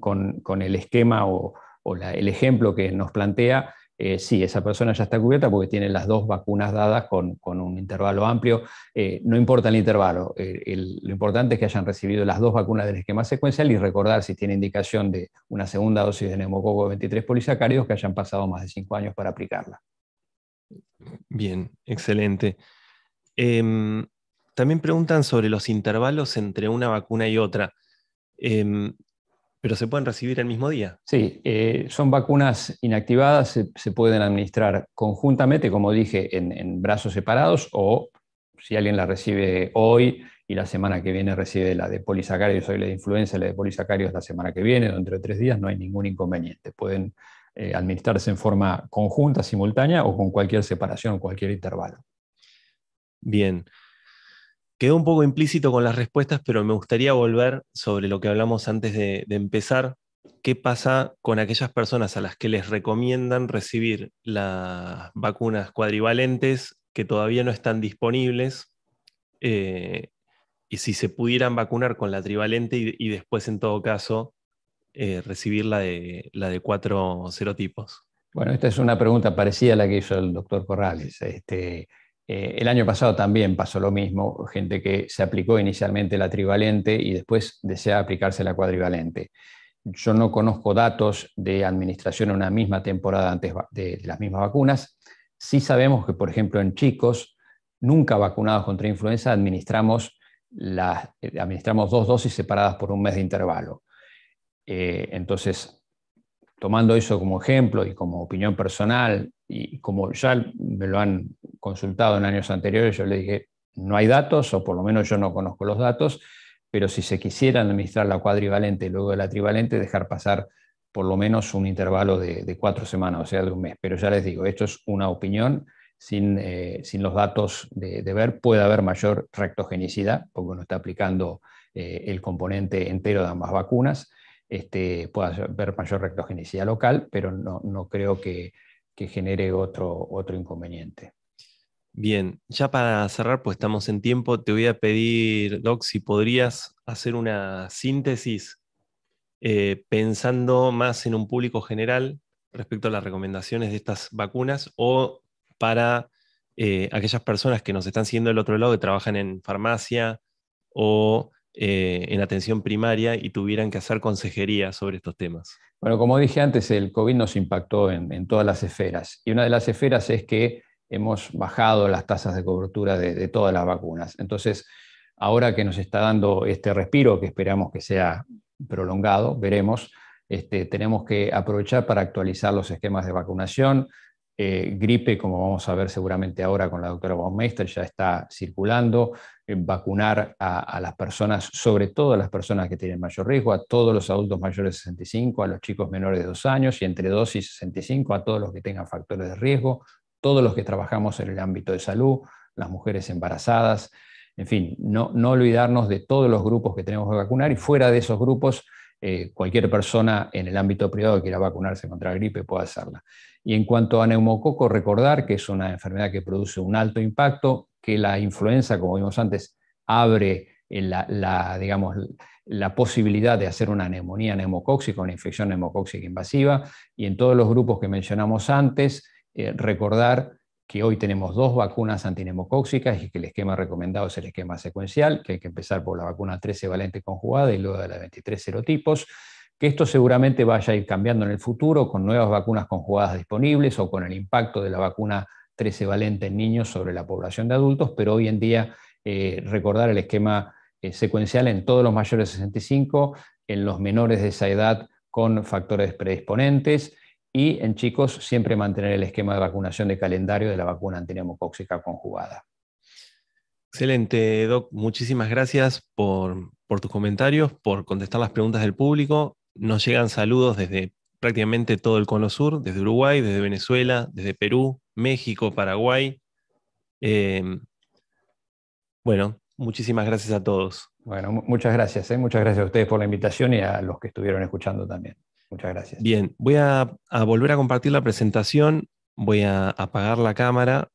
el esquema o, el ejemplo que nos plantea, eh, sí, esa persona ya está cubierta porque tiene las dos vacunas dadas con, un intervalo amplio. Eh, no importa el intervalo, eh, lo importante es que hayan recibido las dos vacunas del esquema secuencial y recordar si tiene indicación de una segunda dosis de neumococo 23 polisacáridos que hayan pasado más de cinco años para aplicarla. Bien, excelente. Em, también preguntan sobre los intervalos entre una vacuna y otra. Em, pero se pueden recibir el mismo día. Sí, eh, son vacunas inactivadas, se, pueden administrar conjuntamente, como dije, en, brazos separados o si alguien la recibe hoy y la semana que viene recibe la de polisacarios, hoy la de influenza, la de polisacarios la semana que viene, dentro de tres días, no hay ningún inconveniente. Pueden eh, administrarse en forma conjunta, simultánea o con cualquier separación cualquier intervalo. Bien quedó un poco implícito con las respuestas, pero me gustaría volver sobre lo que hablamos antes de, empezar. ¿Qué pasa con aquellas personas a las que les recomiendan recibir las vacunas cuadrivalentes que todavía no están disponibles? Eh, y si se pudieran vacunar con la trivalente y, después, en todo caso, eh, recibir la de, la de cuatro serotipos. Bueno, esta es una pregunta parecida a la que hizo el doctor Corrales. Este, eh, el año pasado también pasó lo mismo, gente que se aplicó inicialmente la trivalente y después desea aplicarse la cuadrivalente. Yo no conozco datos de administración en una misma temporada antes de las mismas vacunas. Sí sabemos que, por ejemplo, en chicos nunca vacunados contra influenza administramos, las, eh, administramos dos dosis separadas por un mes de intervalo. Eh, entonces, tomando eso como ejemplo y como opinión personal, y como ya me lo han consultado en años anteriores, yo le dije, no hay datos, o por lo menos yo no conozco los datos, pero si se quisiera administrar la cuadrivalente y luego de la trivalente, dejar pasar por lo menos un intervalo de, cuatro semanas, o sea, de un mes. Pero ya les digo, esto es una opinión, sin, eh, los datos de, ver, puede haber mayor rectogenicidad, porque uno está aplicando eh, el componente entero de ambas vacunas, este, puede haber mayor rectogenicidad local, pero no creo que, que genere otro, otro inconveniente. Bien, ya para cerrar, pues estamos en tiempo, te voy a pedir, Doc, si podrías hacer una síntesis eh, pensando más en un público general respecto a las recomendaciones de estas vacunas o para eh, aquellas personas que nos están siguiendo del otro lado, que trabajan en farmacia o eh, en atención primaria y tuvieran que hacer consejería sobre estos temas. Bueno, como dije antes, el COVID nos impactó en, todas las esferas y una de las esferas es que hemos bajado las tasas de cobertura de, todas las vacunas. Entonces, ahora que nos está dando este respiro, que esperamos que sea prolongado, veremos, este, tenemos que aprovechar para actualizar los esquemas de vacunación, eh, gripe, como vamos a ver seguramente ahora con la doctora Baumeister, ya está circulando, eh, vacunar a, las personas, sobre todo a las personas que tienen mayor riesgo, a todos los adultos mayores de 65, a los chicos menores de 2 años y entre 2 y 65, a todos los que tengan factores de riesgo, todos los que trabajamos en el ámbito de salud, las mujeres embarazadas, en fin, no olvidarnos de todos los grupos que tenemos que vacunar y fuera de esos grupos eh, cualquier persona en el ámbito privado que quiera vacunarse contra la gripe puede hacerla. Y en cuanto a neumococo, recordar que es una enfermedad que produce un alto impacto, que la influenza, como vimos antes, abre eh, la, digamos, la posibilidad de hacer una neumonía neumocóxica, una infección neumocóxica invasiva, y en todos los grupos que mencionamos antes, eh, recordar que hoy tenemos dos vacunas antinemocóxicas y que el esquema recomendado es el esquema secuencial, que hay que empezar por la vacuna 13 valente conjugada y luego de la 23 serotipos, que esto seguramente vaya a ir cambiando en el futuro con nuevas vacunas conjugadas disponibles o con el impacto de la vacuna 13 valente en niños sobre la población de adultos, pero hoy en día eh, recordar el esquema eh, secuencial en todos los mayores de 65, en los menores de esa edad con factores predisponentes, y en chicos siempre mantener el esquema de vacunación de calendario de la vacuna antineumocóxica conjugada. Excelente, Doc. Muchísimas gracias por, tus comentarios, por contestar las preguntas del público. Nos llegan saludos desde prácticamente todo el cono sur, desde Uruguay, desde Venezuela, desde Perú, México, Paraguay. Em, bueno, muchísimas gracias a todos. Bueno, muchas gracias, ¿eh? muchas gracias a ustedes por la invitación y a los que estuvieron escuchando también. Muchas gracias. Bien, voy a, volver a compartir la presentación, voy a apagar la cámara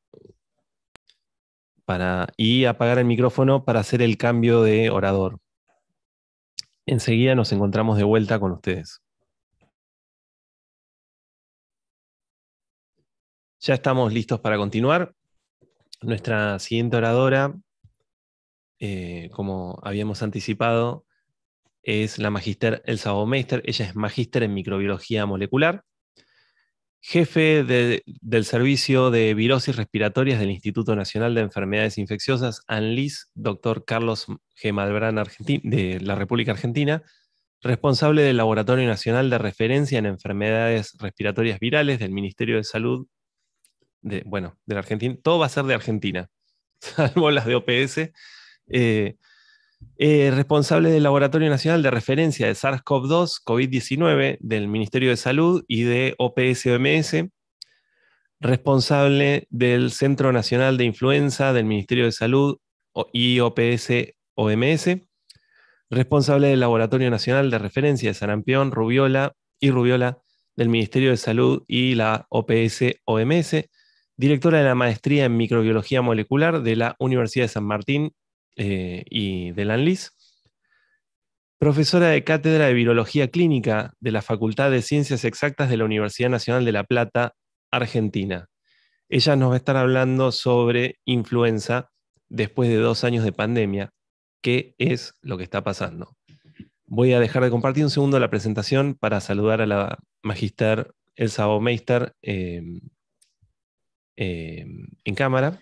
para, y apagar el micrófono para hacer el cambio de orador. Enseguida nos encontramos de vuelta con ustedes. Ya estamos listos para continuar. Nuestra siguiente oradora, eh, como habíamos anticipado, es la magíster Elsa Baumeister, ella es magíster en microbiología molecular, jefe del Servicio de Virosis Respiratorias del Instituto Nacional de Enfermedades Infecciosas, ANLIS, doctor Carlos G. Malbrán, de la República Argentina, responsable del Laboratorio Nacional de Referencia en Enfermedades Respiratorias Virales del Ministerio de Salud, de, bueno, de la Argentina. Todo va a ser de Argentina, *laughs* salvo las de OPS. Eh, eh, responsable del Laboratorio Nacional de Referencia de SARS-CoV-2, COVID-19, del Ministerio de Salud y de OPS-OMS, responsable del Centro Nacional de Influenza del Ministerio de Salud y OPS-OMS, responsable del Laboratorio Nacional de Referencia de Sarampión, Rubiola y Rubiola del Ministerio de Salud y la OPS-OMS, directora de la Maestría en Microbiología Molecular de la Universidad de San Martín eh, y y la ANLIS, profesora de cátedra de Virología Clínica de la Facultad de Ciencias Exactas de la Universidad Nacional de La Plata, Argentina. Ella nos va a estar hablando sobre influenza después de dos años de pandemia. ¿Qué es lo que está pasando? Voy a dejar de compartir un segundo la presentación para saludar a la magister Elsa Baumeister eh, eh, en cámara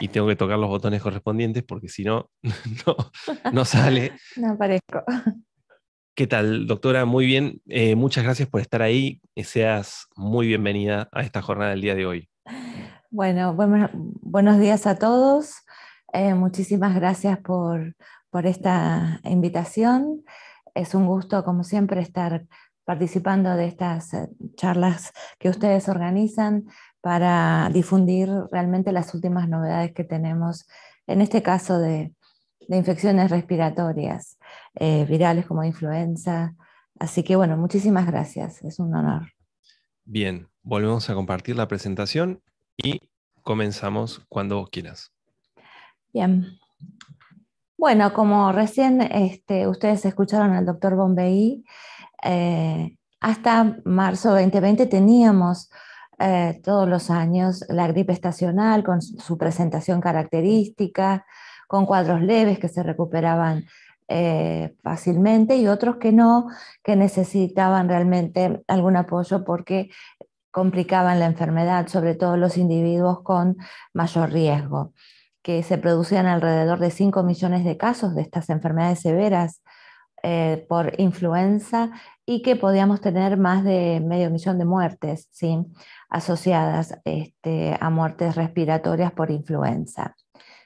y tengo que tocar los botones correspondientes porque si no, *laughs* no, *laughs* sale. No aparezco. *laughs* ¿Qué tal, doctora? Muy bien. Eh, muchas gracias por estar ahí. Seas muy bienvenida a esta jornada del día de hoy. Bueno, buenos días a todos. Eh, muchísimas gracias por, por esta invitación. Es un gusto, como siempre, estar participando de estas eh, charlas que ustedes organizan para difundir realmente las últimas novedades que tenemos, en este caso de, infecciones respiratorias, eh, virales como influenza. Así que bueno, muchísimas gracias, es un honor. Bien, volvemos a compartir la presentación y comenzamos cuando vos quieras. Bien. Bueno, como recién este, ustedes escucharon al doctor Bombeí, eh, hasta marzo 2020 teníamos eh, todos los años la gripe estacional con su presentación característica, con cuadros leves que se recuperaban eh, fácilmente y otros que no, que necesitaban realmente algún apoyo porque complicaban la enfermedad, sobre todo los individuos con mayor riesgo, que se producían alrededor de 5 millones de casos de estas enfermedades severas eh, por influenza y que podíamos tener más de medio millón de muertes asociadas este, a muertes respiratorias por influenza.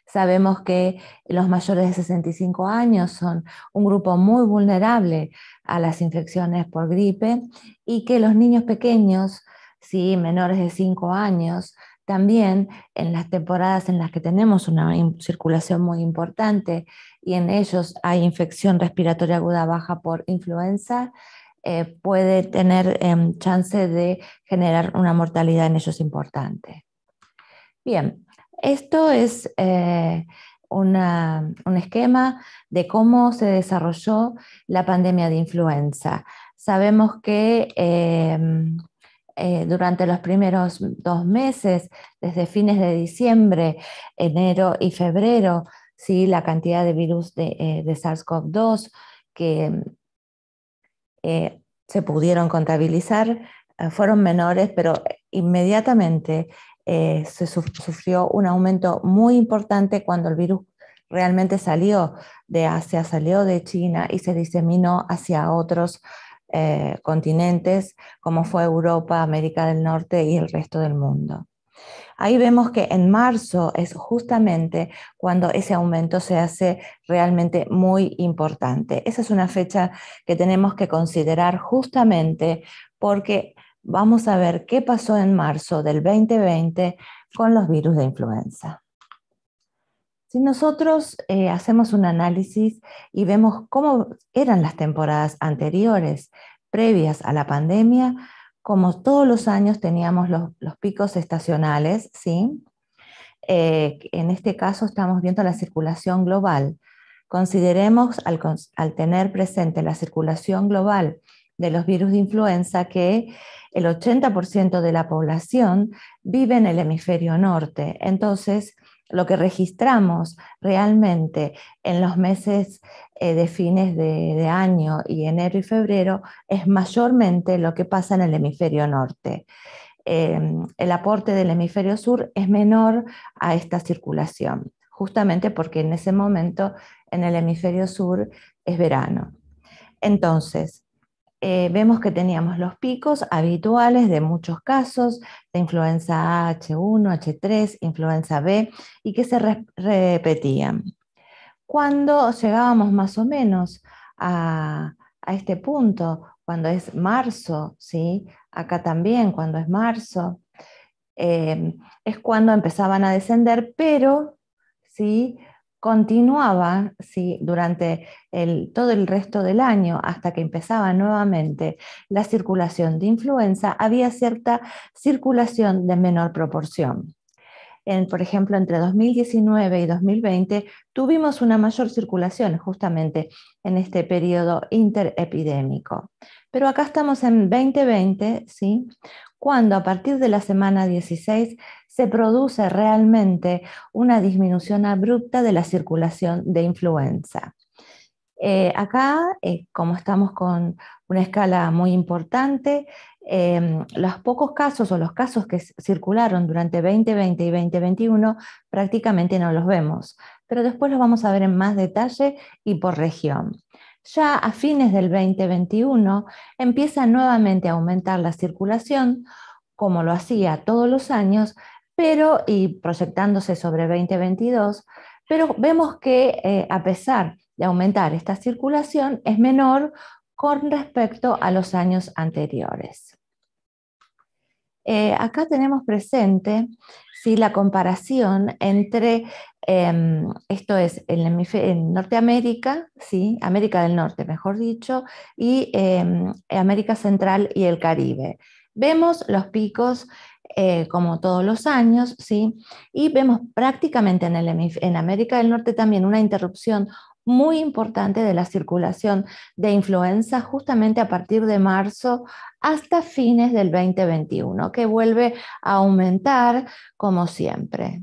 Sabemos que los mayores de 65 años son un grupo muy vulnerable a las infecciones por gripe y que los niños pequeños, sí, menores de 5 años, también en las temporadas en las que tenemos una circulación muy importante y en ellos hay infección respiratoria aguda baja por influenza, eh, puede tener em, chance de generar una mortalidad en ellos importante. Bien, esto es eh, un esquema de cómo se desarrolló la pandemia de influenza. Sabemos que em, eh, durante los primeros dos meses, desde fines de diciembre, enero y febrero, ¿sí? la cantidad de virus de, eh, SARS-CoV-2 que eh, se pudieron contabilizar eh, fueron menores, pero inmediatamente se sufrió un aumento muy importante cuando el virus realmente salió de Asia, salió de China y se diseminó hacia otros continentes como fue Europa, América del Norte y el resto del mundo. Ahí vemos que en marzo es justamente cuando ese aumento se hace realmente muy importante. Esa es una fecha que tenemos que considerar justamente porque vamos a ver qué pasó en marzo del 2020 con los virus de influenza. Si nosotros eh, hacemos un análisis y vemos cómo eran las temporadas anteriores, previas a la pandemia, como todos los años teníamos los, picos estacionales, ¿sí? Eh, en este caso estamos viendo la circulación global. Consideremos al, al, tener presente la circulación global de los virus de influenza que el 80% de la población vive en el hemisferio norte. Entonces, lo que registramos realmente en los meses eh, de fines de, año y enero y febrero es mayormente lo que pasa en el hemisferio norte. Em, el aporte del hemisferio sur es menor a esta circulación, justamente porque en ese momento en el hemisferio sur es verano. Entonces, eh, vemos que teníamos los picos habituales de muchos casos de influenza H1, H3, influenza B, y que se repetían. Cuando llegábamos más o menos a, este punto, cuando es marzo, ¿sí? acá también cuando es marzo, eh, es cuando empezaban a descender, pero ¿sí? continuaba ¿sí? durante el, todo el resto del año hasta que empezaba nuevamente la circulación de influenza, había cierta circulación de menor proporción. En, por ejemplo, entre 2019 y 2020 tuvimos una mayor circulación justamente en este periodo interepidémico. Pero acá estamos en 2020, ¿sí? cuando a partir de la semana 16 se produce realmente una disminución abrupta de la circulación de influenza. Eh, acá, eh, como estamos con una escala muy importante, em, los pocos casos o los casos que circularon durante 2020 y 2021 prácticamente no los vemos, pero después los vamos a ver en más detalle y por región ya a fines del 2021 empieza nuevamente a aumentar la circulación, como lo hacía todos los años, pero, y proyectándose sobre 2022, pero vemos que eh, a pesar de aumentar esta circulación, es menor con respecto a los años anteriores. Eh, acá tenemos presente la comparación entre, em, esto es, en, Norteamérica, ¿sí? América del Norte, mejor dicho, y em, América Central y el Caribe. Vemos los picos eh, como todos los años, ¿sí? y vemos prácticamente en, el, en América del Norte también una interrupción muy importante de la circulación de influenza justamente a partir de marzo hasta fines del 2021, que vuelve a aumentar como siempre.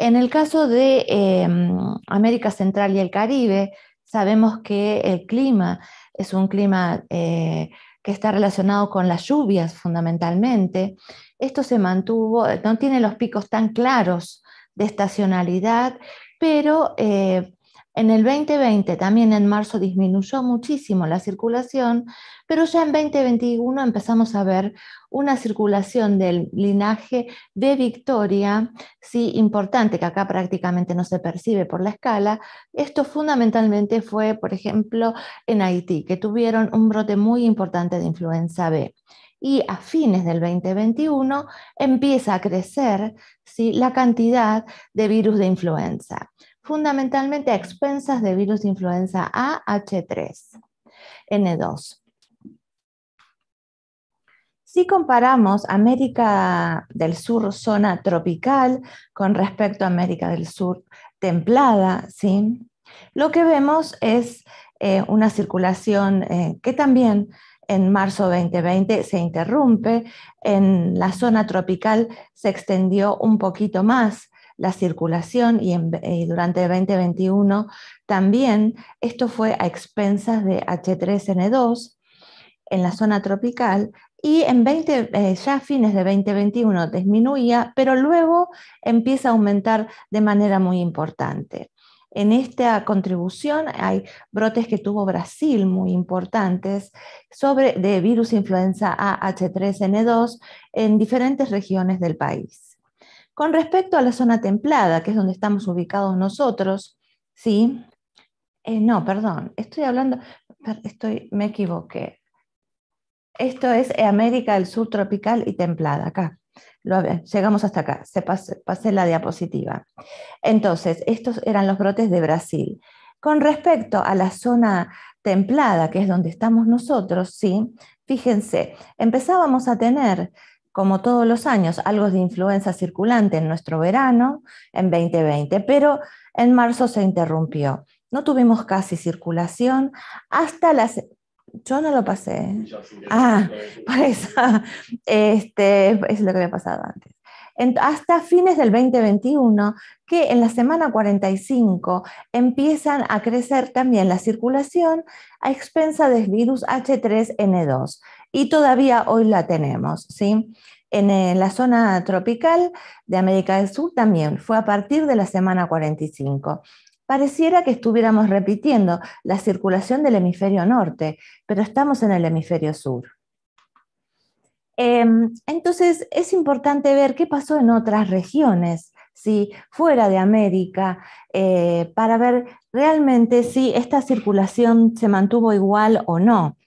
En el caso de em, América Central y el Caribe, sabemos que el clima es un clima eh, que está relacionado con las lluvias fundamentalmente. Esto se mantuvo, no tiene los picos tan claros de estacionalidad, pero eh, en el 2020 también en marzo disminuyó muchísimo la circulación, pero ya en 2021 empezamos a ver una circulación del linaje de Victoria, sí, importante, que acá prácticamente no se percibe por la escala. Esto fundamentalmente fue, por ejemplo, en Haití, que tuvieron un brote muy importante de influenza B y a fines del 2021 empieza a crecer ¿sí? la cantidad de virus de influenza fundamentalmente a expensas de virus de influenza A, H3, N2. Si comparamos América del Sur zona tropical con respecto a América del Sur templada, ¿sí? lo que vemos es eh, una circulación eh, que también en marzo 2020 se interrumpe, en la zona tropical se extendió un poquito más, la circulación y, durante 2021 también esto fue a expensas de H3N2 en la zona tropical y en 20, eh, ya a fines de 2021 disminuía, pero luego empieza a aumentar de manera muy importante. En esta contribución hay brotes que tuvo Brasil muy importantes sobre, de virus influenza A H3N2 en diferentes regiones del país. Con respecto a la zona templada, que es donde estamos ubicados nosotros, ¿sí? Eh, no, perdón, estoy hablando, estoy, me equivoqué. Esto es América del Sur tropical y templada, acá. llegamos hasta acá, se pase, pasé la diapositiva. Entonces, estos eran los brotes de Brasil. Con respecto a la zona templada, que es donde estamos nosotros, ¿sí? fíjense, empezábamos a tener como todos los años, algo de influenza circulante en nuestro verano, en 2020, pero en marzo se interrumpió. No tuvimos casi circulación hasta las... Yo no lo pasé. Ah, por eso. *laughs* Este, es lo que había pasado antes hasta fines del 2021, que en la semana 45 empiezan a crecer también la circulación a expensa del virus H3N2 y todavía hoy la tenemos. ¿sí? En eh, la zona tropical de América del Sur también fue a partir de la semana 45. Pareciera que estuviéramos repitiendo la circulación del hemisferio norte, pero estamos en el hemisferio sur. Em, entonces es importante ver qué pasó en otras regiones, fuera de América, eh, para ver realmente si esta circulación se mantuvo igual o no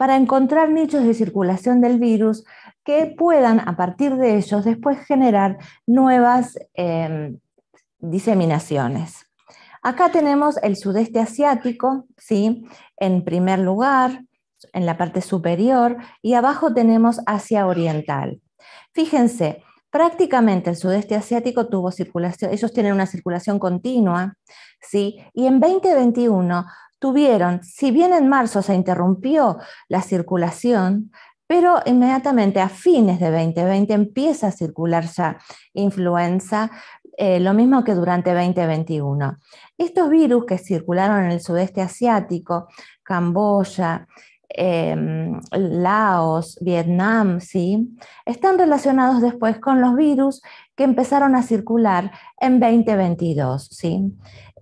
para encontrar nichos de circulación del virus que puedan, a partir de ellos, después generar nuevas em, diseminaciones. Acá tenemos el sudeste asiático, ¿sí? en primer lugar, en la parte superior, y abajo tenemos Asia Oriental. Fíjense, prácticamente el sudeste asiático tuvo circulación, ellos tienen una circulación continua, ¿sí? y en 2021 tuvieron, si bien en marzo se interrumpió la circulación, pero inmediatamente a fines de 2020 empieza a circular ya influenza, eh, lo mismo que durante 2021. Estos virus que circularon en el sudeste asiático, Camboya, em, Laos, Vietnam, están relacionados después con los virus que empezaron a circular en 2022.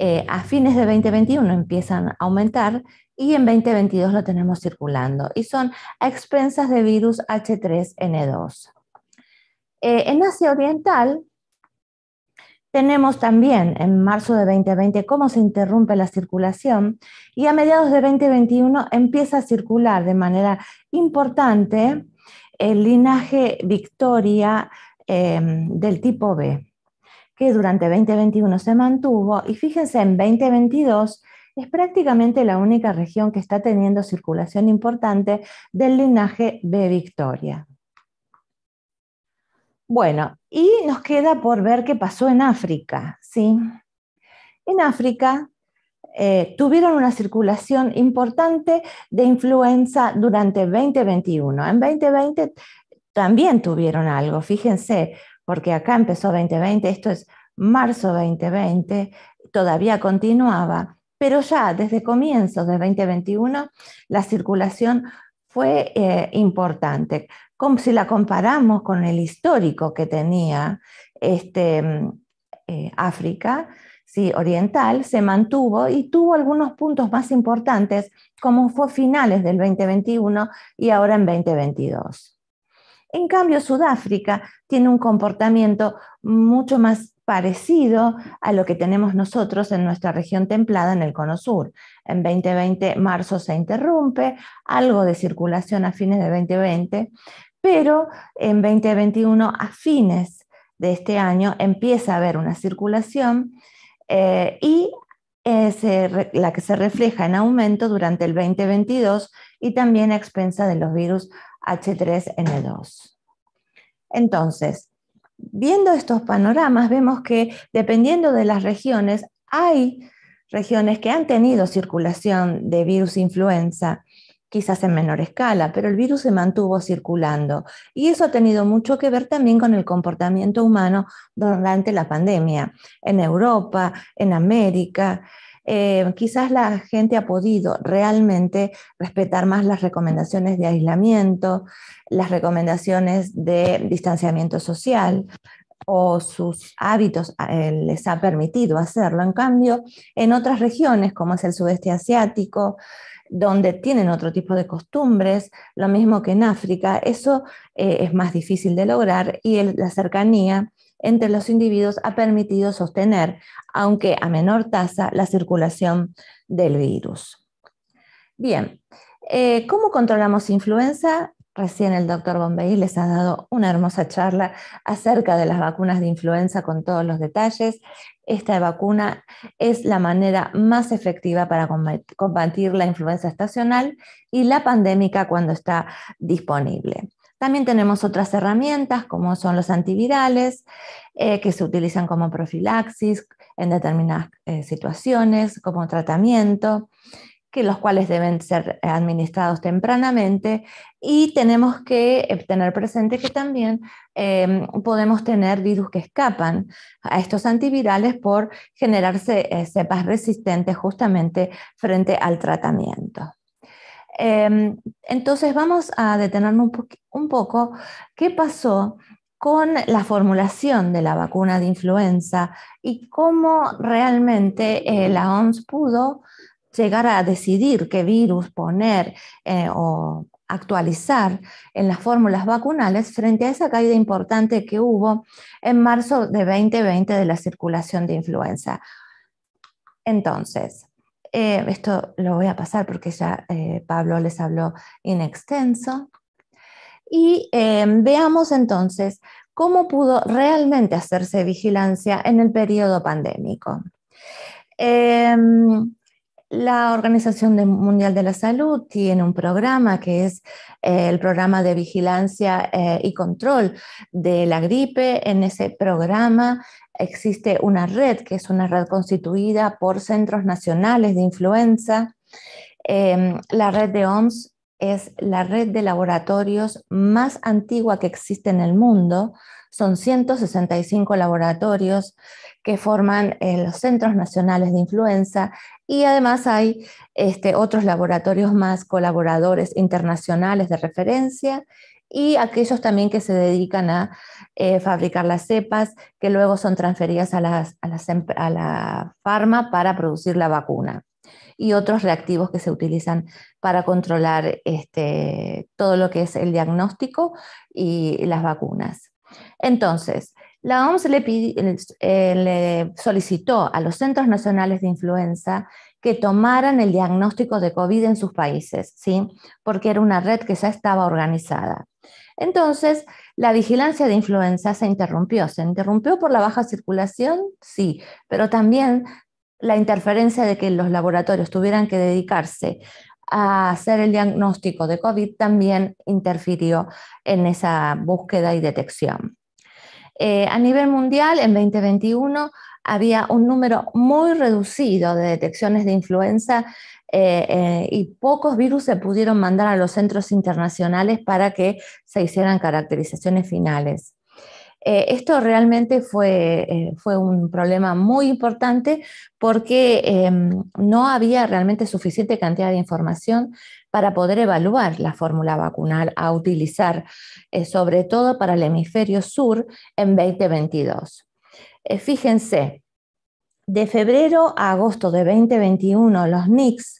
Eh, a fines de 2021 empiezan a aumentar y en 2022 lo tenemos circulando y son a expensas de virus H3N2. Eh, en Asia Oriental tenemos también en marzo de 2020 cómo se interrumpe la circulación y a mediados de 2021 empieza a circular de manera importante el linaje Victoria eh, del tipo B que durante 2021 se mantuvo y fíjense, en 2022 es prácticamente la única región que está teniendo circulación importante del linaje B Victoria. Bueno, y nos queda por ver qué pasó en África, ¿sí? En África eh, tuvieron una circulación importante de influenza durante 2021. En 2020 también tuvieron algo, fíjense, porque acá empezó 2020, esto es marzo 2020, todavía continuaba, pero ya desde comienzos de 2021 la circulación fue eh, importante. Como si la comparamos con el histórico que tenía este, mm, eh, África sí, oriental, se mantuvo y tuvo algunos puntos más importantes, como fue finales del 2021 y ahora en 2022. En cambio, Sudáfrica tiene un comportamiento mucho más parecido a lo que tenemos nosotros en nuestra región templada en el Cono Sur. En 2020 marzo se interrumpe, algo de circulación a fines de 2020, pero en 2021 a fines de este año empieza a haber una circulación eh, y es eh, la que se refleja en aumento durante el 2022 y también a expensa de los virus H3N2. Entonces, viendo estos panoramas, vemos que dependiendo de las regiones, hay regiones que han tenido circulación de virus influenza, quizás en menor escala, pero el virus se mantuvo circulando. Y eso ha tenido mucho que ver también con el comportamiento humano durante la pandemia, en Europa, en América, eh, quizás la gente ha podido realmente respetar más las recomendaciones de aislamiento, las recomendaciones de distanciamiento social o sus hábitos eh, les ha permitido hacerlo. En cambio, en otras regiones, como es el sudeste asiático, donde tienen otro tipo de costumbres, lo mismo que en África, eso eh, es más difícil de lograr y la cercanía entre los individuos ha permitido sostener, aunque a menor tasa, la circulación del virus. Bien, eh, ¿cómo controlamos influenza? Recién el doctor Bombay les ha dado una hermosa charla acerca de las vacunas de influenza con todos los detalles. Esta vacuna es la manera más efectiva para combatir la influenza estacional y la pandémica cuando está disponible. También tenemos otras herramientas como son los antivirales, eh, que se utilizan como profilaxis en determinadas eh, situaciones, como tratamiento, que los cuales deben ser administrados tempranamente. Y tenemos que eh, tener presente que también em, podemos tener virus que escapan a estos antivirales por generarse cepas resistentes justamente frente al tratamiento. Em, entonces vamos a detenernos un, poco qué pasó con la formulación de la vacuna de influenza y cómo realmente eh, la OMS pudo llegar a decidir qué virus poner eh, o actualizar en las fórmulas vacunales frente a esa caída importante que hubo en marzo de 2020 de la circulación de influenza. Entonces, eh, esto lo voy a pasar porque ya eh, Pablo les habló en extenso. Y em, veamos entonces cómo pudo realmente hacerse vigilancia en el periodo pandémico. Em, la Organización Mundial de la Salud tiene un programa que es eh, el programa de vigilancia y control de la gripe. En ese programa existe una red, que es una red constituida por centros nacionales de influenza. Em, la red de OMS es la red de laboratorios más antigua que existe en el mundo. Son 165 laboratorios que forman eh, los centros nacionales de influenza y además hay este, otros laboratorios más colaboradores internacionales de referencia y aquellos también que se dedican a eh, fabricar las cepas, que luego son transferidas em, a, la farma para producir la vacuna y otros reactivos que se utilizan para controlar este, todo lo que es el diagnóstico y las vacunas. Entonces, la OMS le, eh, le solicitó a los centros nacionales de influenza que tomaran el diagnóstico de COVID en sus países, ¿sí? porque era una red que ya estaba organizada. Entonces, la vigilancia de influenza se interrumpió. ¿Se interrumpió por la baja circulación? Sí, pero también la interferencia de que los laboratorios tuvieran que dedicarse a hacer el diagnóstico de COVID también interfirió en esa búsqueda y detección. Eh, a nivel mundial, en 2021 había un número muy reducido de detecciones de influenza eh, eh, y pocos virus se pudieron mandar a los centros internacionales para que se hicieran caracterizaciones finales. Eh, esto realmente fue, fue, un problema muy importante porque em, no había realmente suficiente cantidad de información para poder evaluar la fórmula vacunal a utilizar, sobre todo para el hemisferio sur en 2022. fíjense, de febrero a agosto de 2021, los NICs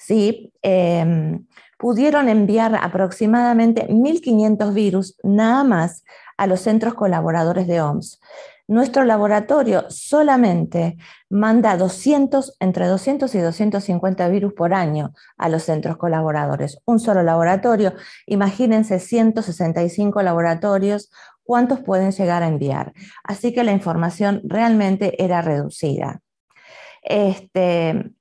¿sí? Em, pudieron enviar aproximadamente 1.500 virus nada más a los centros colaboradores de OMS. Nuestro laboratorio solamente manda 200, entre 200 y 250 virus por año a los centros colaboradores. Un solo laboratorio, imagínense 165 laboratorios, ¿cuántos pueden llegar a enviar? Así que la información realmente era reducida. Este,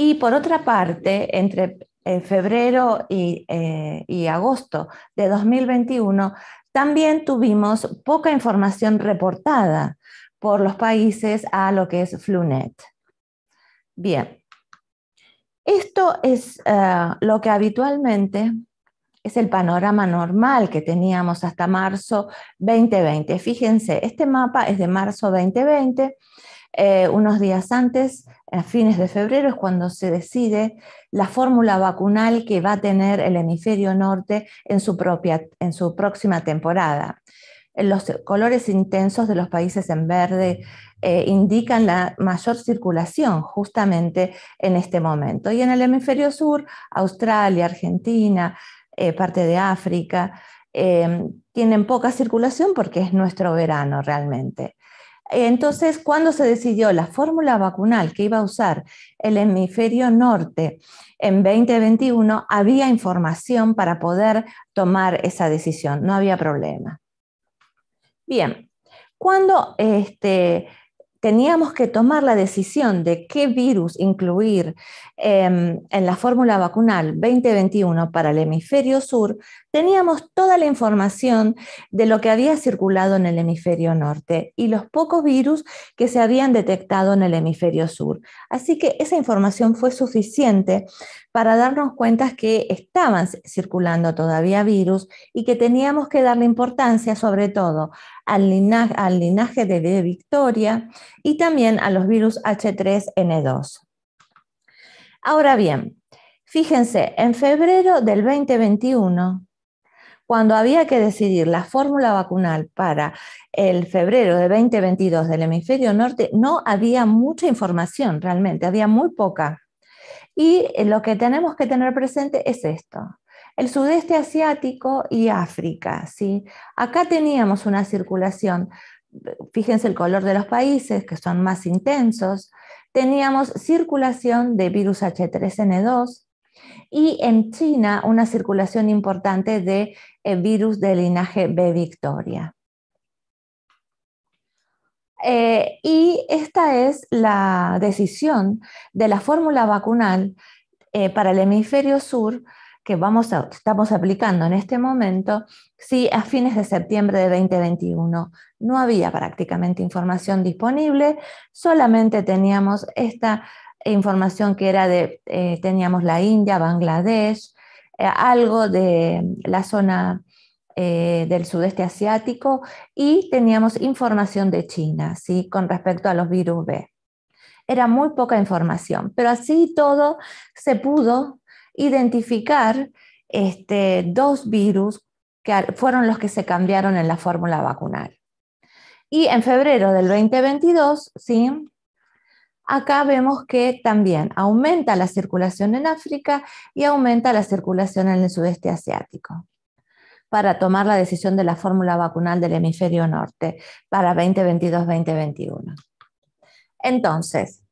y por otra parte, entre eh, febrero eh, y, agosto de 2021, también tuvimos poca información reportada por los países a lo que es Flunet. Bien, esto es eh, lo que habitualmente es el panorama normal que teníamos hasta marzo 2020. Fíjense, este mapa es de marzo 2020 eh, unos días antes, a fines de febrero, es cuando se decide la fórmula vacunal que va a tener el hemisferio norte en su, próxima temporada. Los colores intensos de los países en verde eh, indican la mayor circulación justamente en este momento. Y en el hemisferio sur, Australia, Argentina, eh, parte de África, tienen poca circulación porque es nuestro verano realmente. Entonces, cuando se decidió la fórmula vacunal que iba a usar el hemisferio norte en 2021, había información para poder tomar esa decisión, no había problema. Bien, cuando este, teníamos que tomar la decisión de qué virus incluir em, en la fórmula vacunal 2021 para el hemisferio sur, teníamos toda la información de lo que había circulado en el hemisferio norte y los pocos virus que se habían detectado en el hemisferio sur. Así que esa información fue suficiente para darnos cuenta que estaban circulando todavía virus y que teníamos que darle importancia sobre todo al linaje, de, Victoria y también a los virus H3N2. Ahora bien, fíjense, en febrero del 2021, cuando había que decidir la fórmula vacunal para el febrero de 2022 del hemisferio norte, no había mucha información realmente, había muy poca. Y lo que tenemos que tener presente es esto. El sudeste asiático y África. ¿sí? Acá teníamos una circulación, fíjense el color de los países, que son más intensos. Teníamos circulación de virus H3N2, y en China una circulación importante de eh, virus del linaje B Victoria. Eh, y esta es la decisión de la fórmula vacunal eh, para el hemisferio sur que vamos estamos aplicando en este momento, si a fines de septiembre de 2021 no había prácticamente información disponible, solamente teníamos esta información que era de, eh, teníamos la India, Bangladesh, algo de la zona eh, del sudeste asiático y teníamos información de China ¿sí? con respecto a los virus B. Era muy poca información, pero así todo se pudo identificar este, dos virus que fueron los que se cambiaron en la fórmula vacunal. Y en febrero del 2022, ¿sí? acá vemos que también aumenta la circulación en África y aumenta la circulación en el sudeste asiático para tomar la decisión de la fórmula vacunal del hemisferio norte para 2022-2021. Entonces,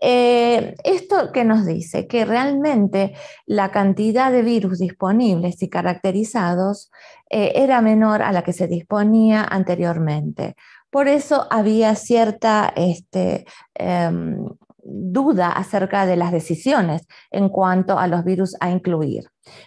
eh, esto que nos dice que realmente la cantidad de virus disponibles y caracterizados eh, era menor a la que se disponía anteriormente. Por eso había cierta este, em, duda acerca de las decisiones en cuanto a los virus a incluir.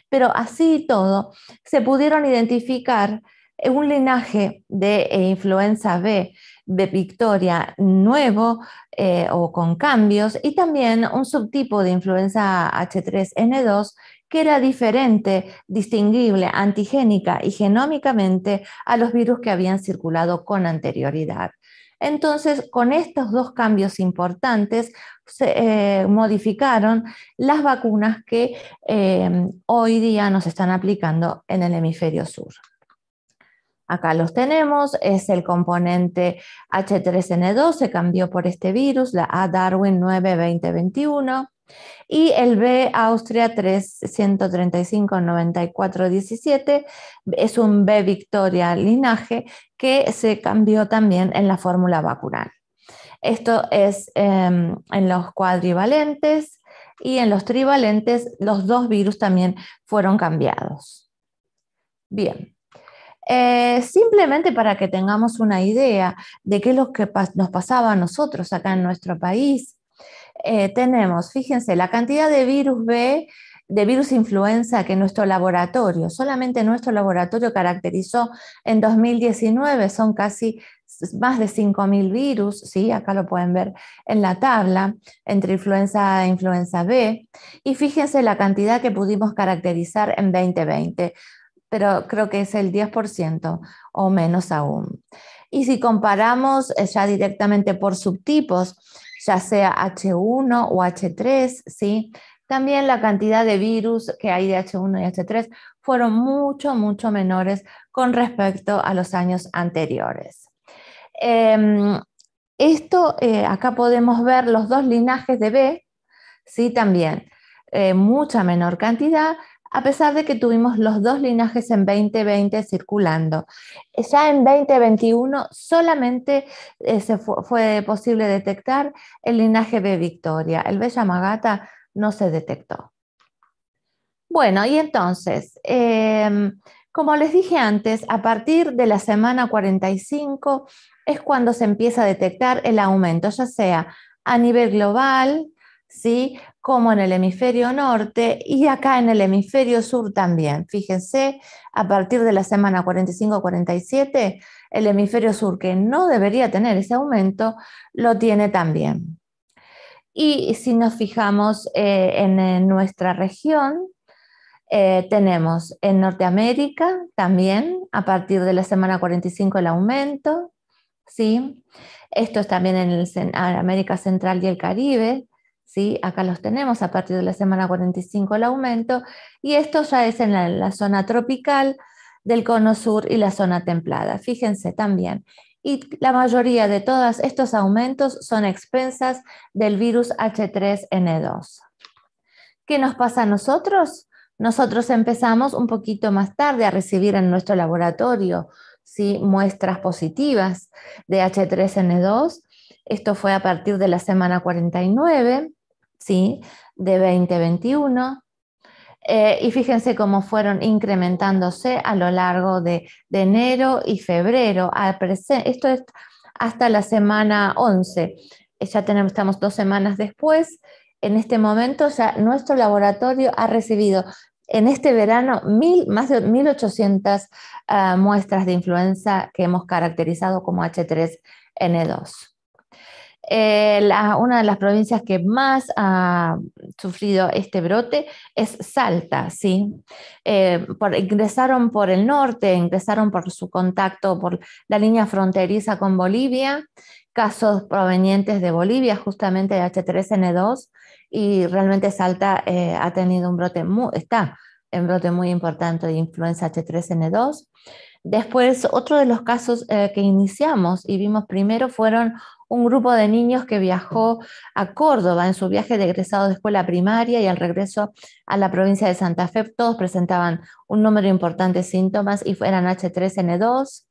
Pero así y todo, se pudieron identificar eh, un linaje de eh, influenza B de Victoria nuevo eh, o con cambios y también un subtipo de influenza H3N2 que era diferente, distinguible, antigénica y genómicamente a los virus que habían circulado con anterioridad. Entonces, con estos dos cambios importantes, se eh, modificaron las vacunas que em, hoy día nos están aplicando en el hemisferio sur. Acá los tenemos, es el componente H3N2, se cambió por este virus, la A Darwin 9.2021. Y el B Austria 335 94 es un B Victoria linaje que se cambió también en la fórmula vacunal. Esto es em, en los cuadrivalentes y en los trivalentes los dos virus también fueron cambiados. Bien, eh, simplemente para que tengamos una idea de qué es lo que nos pasaba a nosotros acá en nuestro país, eh, tenemos, fíjense, la cantidad de virus B, de virus influenza que nuestro laboratorio, solamente nuestro laboratorio caracterizó en 2019, son casi más de 5.000 virus, ¿sí? acá lo pueden ver en la tabla, entre influenza e influenza B, y fíjense la cantidad que pudimos caracterizar en 2020, pero creo que es el 10% o menos aún. Y si comparamos eh, ya directamente por subtipos, ya sea H1 o H3, ¿sí? También la cantidad de virus que hay de H1 y H3 fueron mucho, mucho menores con respecto a los años anteriores. Em, esto, eh, acá podemos ver los dos linajes de B, ¿sí? También eh, mucha menor cantidad, a pesar de que tuvimos los dos linajes en 2020 circulando. Ya en 2021 solamente eh, se fue posible detectar el linaje B Victoria, el B Yamagata no se detectó. Bueno, y entonces, em, como les dije antes, a partir de la semana 45 es cuando se empieza a detectar el aumento, ya sea a nivel global, ¿sí? Como en el hemisferio norte y acá en el hemisferio sur también. Fíjense, a partir de la semana 45-47, el hemisferio sur, que no debería tener ese aumento, lo tiene también. Y si nos fijamos eh, en, nuestra región, eh, tenemos en Norteamérica también, a partir de la semana 45 el aumento, ¿sí? Esto es también en América Central y el Caribe, Acá los tenemos a partir de la semana 45 el aumento, y esto ya es en la, zona tropical del cono sur y la zona templada. Fíjense también. Y la mayoría de todos estos aumentos son expensas del virus H3N2. ¿Qué nos pasa a nosotros? Nosotros empezamos un poquito más tarde a recibir en nuestro laboratorio ¿sí? muestras positivas de H3N2. Esto fue a partir de la semana 49. ¿sí? de 2021. Eh, y fíjense cómo fueron incrementándose a lo largo de, enero y febrero. esto es hasta la semana 11. Eh, ya tenemos, estamos dos semanas después. En este momento nuestro laboratorio ha recibido en este verano más de 1.800 ah, muestras de influenza que hemos caracterizado como H3N2. Eh, una de las provincias que más ha sufrido este brote es Salta, ¿sí? Eh, por, ingresaron por el norte, ingresaron por su contacto, por la línea fronteriza con Bolivia, casos provenientes de Bolivia, justamente de H3N2, y realmente Salta eh, ha tenido un brote, muy, está en brote muy importante de influenza H3N2. Después, otro de los casos que iniciamos y vimos primero fueron un grupo de niños que viajó a Córdoba en su viaje de egresado de escuela primaria y al regreso a la provincia de Santa Fe. Todos presentaban un número importante de síntomas y eran H3N2.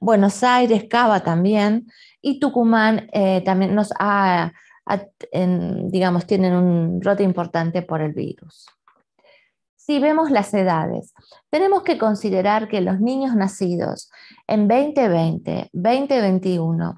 Buenos Aires, Cava también. Y Tucumán eh, también nos ha, digamos, tienen un brote importante por el virus. Si vemos las edades, tenemos que considerar que los niños nacidos en 2020, 2021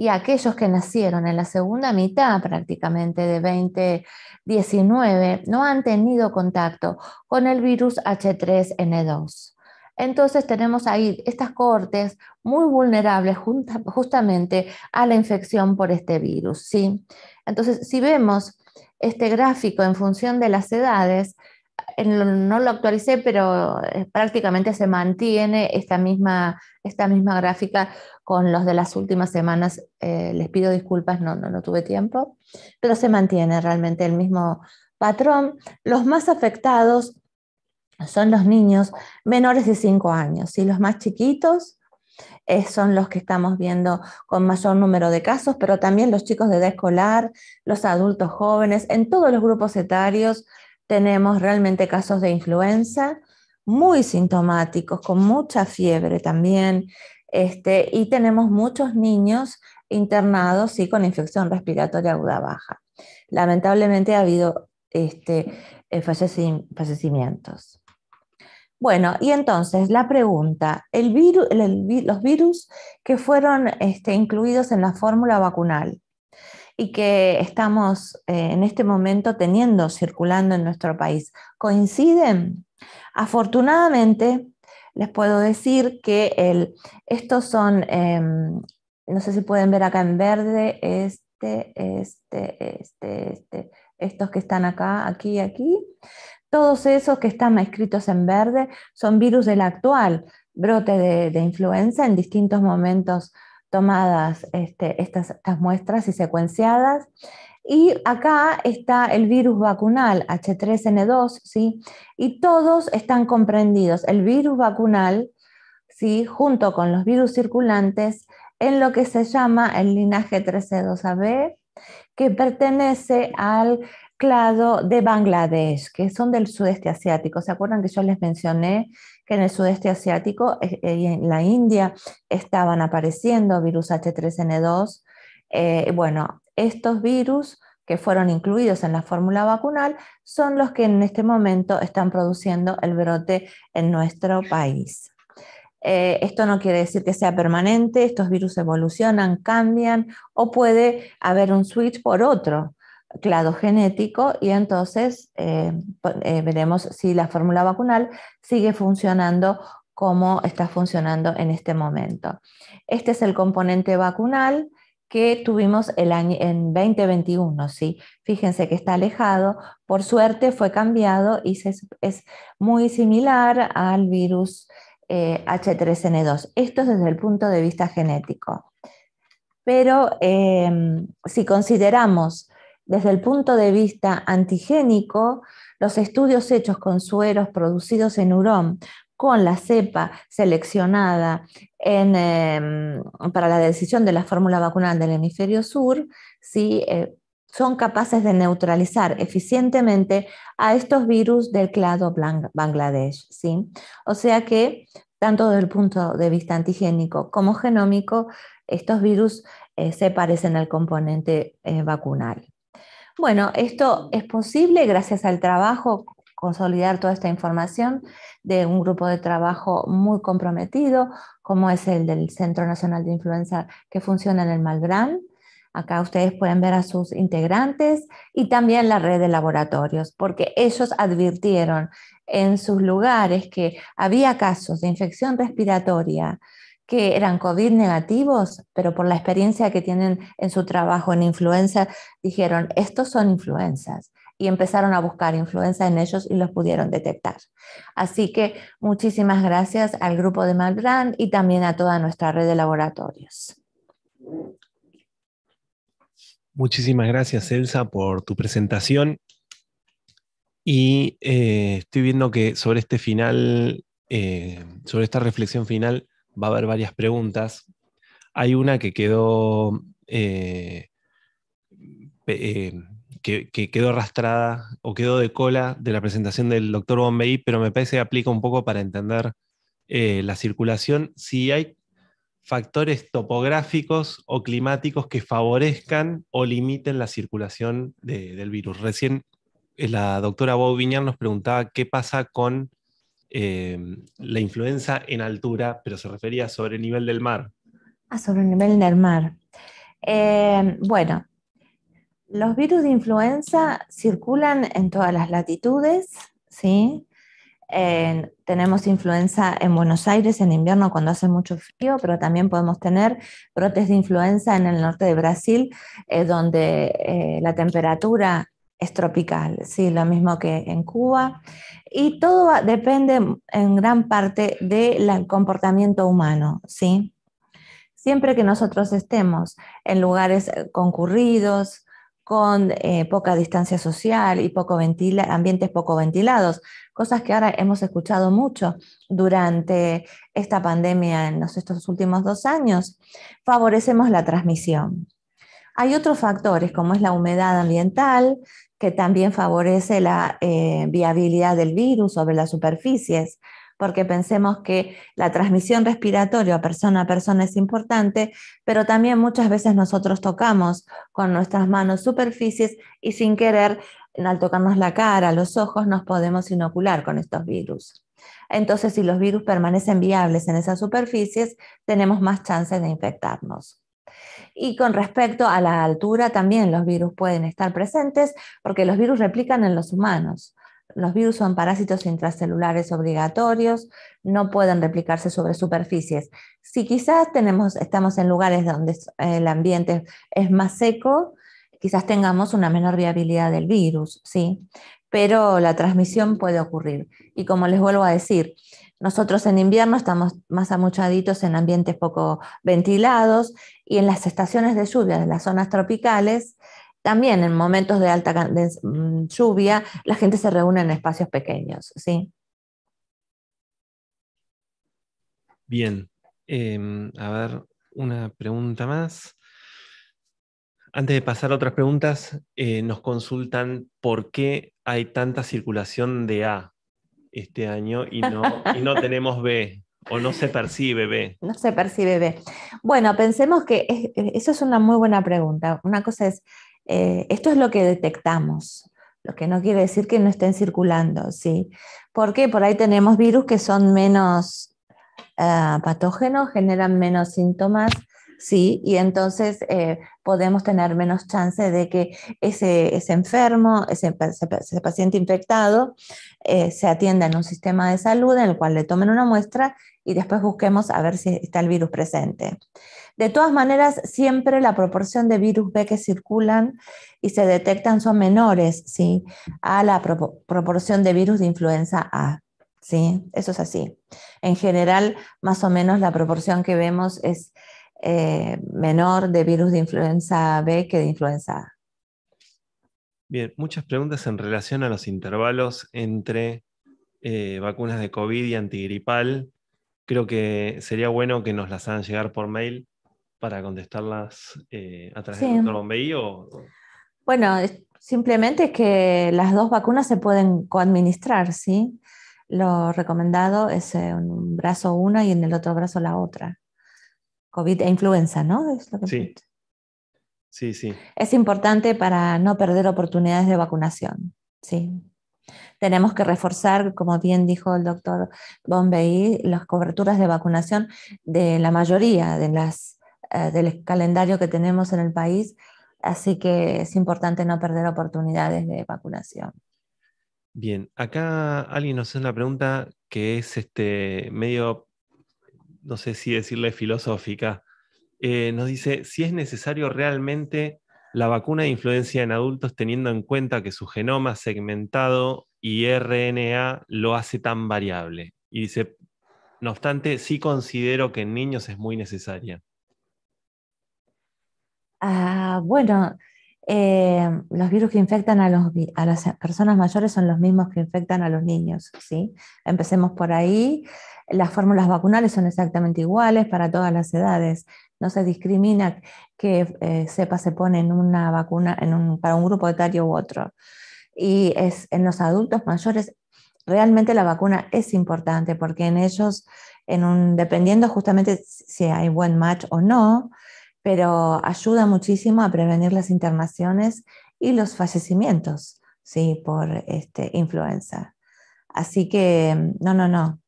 y aquellos que nacieron en la segunda mitad prácticamente de 2019 no han tenido contacto con el virus H3N2. Entonces tenemos ahí estas cohortes muy vulnerables justamente a la infección por este virus. Entonces, si vemos este gráfico en función de las edades, no lo actualicé, pero eh, prácticamente se mantiene esta misma, esta misma gráfica con los de las últimas semanas. Eh, les pido disculpas, no, no, tuve tiempo, pero se mantiene realmente el mismo patrón. Los más afectados son los niños menores de 5 años y los más chiquitos eh, son los que estamos viendo con mayor número de casos, pero también los chicos de edad escolar, los adultos jóvenes, en todos los grupos etarios tenemos realmente casos de influenza muy sintomáticos, con mucha fiebre también, este, y tenemos muchos niños internados y con infección respiratoria aguda baja. Lamentablemente ha habido este, eh, fallecimientos. Bueno, y entonces la pregunta, los virus que fueron este, incluidos en la fórmula vacunal, y que estamos eh, en este momento teniendo circulando en nuestro país. ¿Coinciden? Afortunadamente, les puedo decir que estos son, em, no sé si pueden ver acá en verde, este, este, este, este estos que están acá, aquí, y aquí. Todos esos que están escritos en verde son virus del actual brote de influenza en distintos momentos tomadas este, estas, muestras y secuenciadas. Y acá está el virus vacunal H3N2, ¿sí? Y todos están comprendidos, el virus vacunal, ¿sí? Junto con los virus circulantes en lo que se llama el linaje 13-2AB, que pertenece al clado de Bangladesh, que son del sudeste asiático. ¿Se acuerdan que yo les mencioné en el sudeste asiático eh, eh, y en la India estaban apareciendo, virus H3N2. Eh, bueno, estos virus que fueron incluidos en la fórmula vacunal son los que en este momento están produciendo el brote en nuestro país. esto no quiere decir que sea permanente, estos virus evolucionan, cambian o puede haber un switch por otro clado genético y entonces eh, eh, veremos si la fórmula vacunal sigue funcionando como está funcionando en este momento. Este es el componente vacunal que tuvimos el en 2021, ¿sí? Fíjense que está alejado, por suerte fue cambiado y es muy similar al virus H3N2. Eh, Esto es desde el punto de vista genético. Pero si consideramos desde el punto de vista antigénico, los estudios hechos con sueros producidos en Hurón con la cepa seleccionada em, para la decisión de la fórmula vacunal del hemisferio sur, ¿sí? Eh, son capaces de neutralizar eficientemente a estos virus del clado Bangladesh. O sea que, tanto desde el punto de vista antigénico como genómico, estos virus eh, se parecen al componente eh, vacunal. Bueno, esto es posible gracias al trabajo, consolidar toda esta información de un grupo de trabajo muy comprometido, como es el del Centro Nacional de Influenza que funciona en el Malbrán. Acá ustedes pueden ver a sus integrantes y también la red de laboratorios, porque ellos advirtieron en sus lugares que había casos de infección respiratoria que eran COVID negativos, pero por la experiencia que tienen en su trabajo en influenza, dijeron, estos son influencias y empezaron a buscar influenza en ellos y los pudieron detectar. Así que muchísimas gracias al grupo de Malbrand y también a toda nuestra red de laboratorios. Muchísimas gracias, Elsa, por tu presentación. Y eh, estoy viendo que sobre este final, eh, sobre esta reflexión final, va a haber varias preguntas. Hay una que quedó, eh, eh, que, quedó arrastrada o quedó de cola de la presentación del doctor Bombay, pero me parece que aplica un poco para entender eh, la circulación. Si hay factores topográficos o climáticos que favorezcan o limiten la circulación del virus. Recién la doctora Bob Viñar nos preguntaba qué pasa con Em, la influenza en altura, pero se refería sobre el nivel del mar. Ah, sobre el nivel del mar. Em, bueno, los virus de influenza circulan en todas las latitudes, ¿sí? tenemos influenza en Buenos Aires en invierno cuando hace mucho frío, pero también podemos tener brotes de influenza en el norte de Brasil, eh, donde eh, la temperatura es tropical, sí, lo mismo que en Cuba. Y todo depende en gran parte del comportamiento humano, ¿sí? Siempre que nosotros estemos en lugares eh, concurridos, con eh, poca distancia social y poco ambientes poco ventilados, cosas que ahora hemos escuchado mucho durante esta pandemia en estos últimos dos años, favorecemos la transmisión. Hay otros factores como es la humedad ambiental, que también favorece la eh, viabilidad del virus sobre las superficies, porque pensemos que la transmisión respiratoria a persona a persona es importante, pero también muchas veces nosotros tocamos con nuestras manos superficies y sin querer, al tocarnos la cara, los ojos, nos podemos inocular con estos virus. Entonces, si los virus permanecen viables en esas superficies, tenemos más chances de infectarnos. Y con respecto a la altura, también los virus pueden estar presentes porque los virus replican en los humanos. Los virus son parásitos intracelulares obligatorios, no pueden replicarse sobre superficies. Si quizás tenemos, estamos en lugares donde el ambiente es más seco, quizás tengamos una menor viabilidad del virus, ¿sí? Pero la transmisión puede ocurrir. Y como les vuelvo a decir, nosotros en invierno estamos más amuchaditos en ambientes poco ventilados y en las estaciones de lluvia de las zonas tropicales, también en momentos de alta mm, lluvia, la gente se reúne en espacios pequeños. ¿sí? Bien, em, a ver, una pregunta más. Antes de pasar a otras preguntas, eh, nos consultan por qué hay tanta circulación de A este año y no, no tenemos B o no se percibe B. No se percibe B. Bueno, pensemos que eh, eso es una muy buena pregunta. Una cosa es, eh, esto es lo que detectamos, lo que no quiere decir que no estén circulando, ¿sí? Porque por ahí tenemos virus que son menos ah, patógenos, generan menos síntomas ¿sí? Y entonces eh, podemos tener menos chance de que ese, enfermo, ese, paciente infectado, eh, se atienda en un sistema de salud en el cual le tomen una muestra y después busquemos a ver si está el virus presente. De todas maneras, siempre la proporción de virus B que circulan y se detectan son menores ¿sí? a la proporción de virus de influenza A. ¿sí? Eso es así. En general, más o menos la proporción que vemos es eh, menor de virus de influenza B que de influenza A. Bien, muchas preguntas en relación a los intervalos entre eh, vacunas de COVID y antigripal. Creo que sería bueno que nos las hagan llegar por mail para contestarlas eh, a través de del Bueno, simplemente es que las dos vacunas se pueden coadministrar, ¿sí? Lo recomendado es en un brazo una y en el otro brazo la otra. COVID e influenza, ¿no? sí. sí, sí. Es importante para no perder oportunidades de vacunación, sí. Tenemos que reforzar, como bien dijo el doctor Bombay, las coberturas de vacunación de la mayoría de las, eh, del calendario que tenemos en el país, así que es importante no perder oportunidades de vacunación. Bien, acá alguien nos hace una pregunta que es este medio no sé si decirle filosófica, eh, nos dice si es necesario realmente la vacuna de influencia en adultos teniendo en cuenta que su genoma segmentado y RNA lo hace tan variable. Y dice, no obstante, sí considero que en niños es muy necesaria. Ah, bueno, eh, los virus que infectan a, las personas mayores son los mismos que infectan a los niños, ¿sí? Empecemos por ahí. Las fórmulas vacunales son exactamente iguales para todas las edades. No se discrimina que eh, sepa cepa se pone en una vacuna para un grupo etario u otro. Y es, en los adultos mayores realmente la vacuna es importante porque en ellos, en un, dependiendo justamente si hay buen match o no, pero ayuda muchísimo a prevenir las internaciones y los fallecimientos por este, influenza. Así que, mm, no, no, no.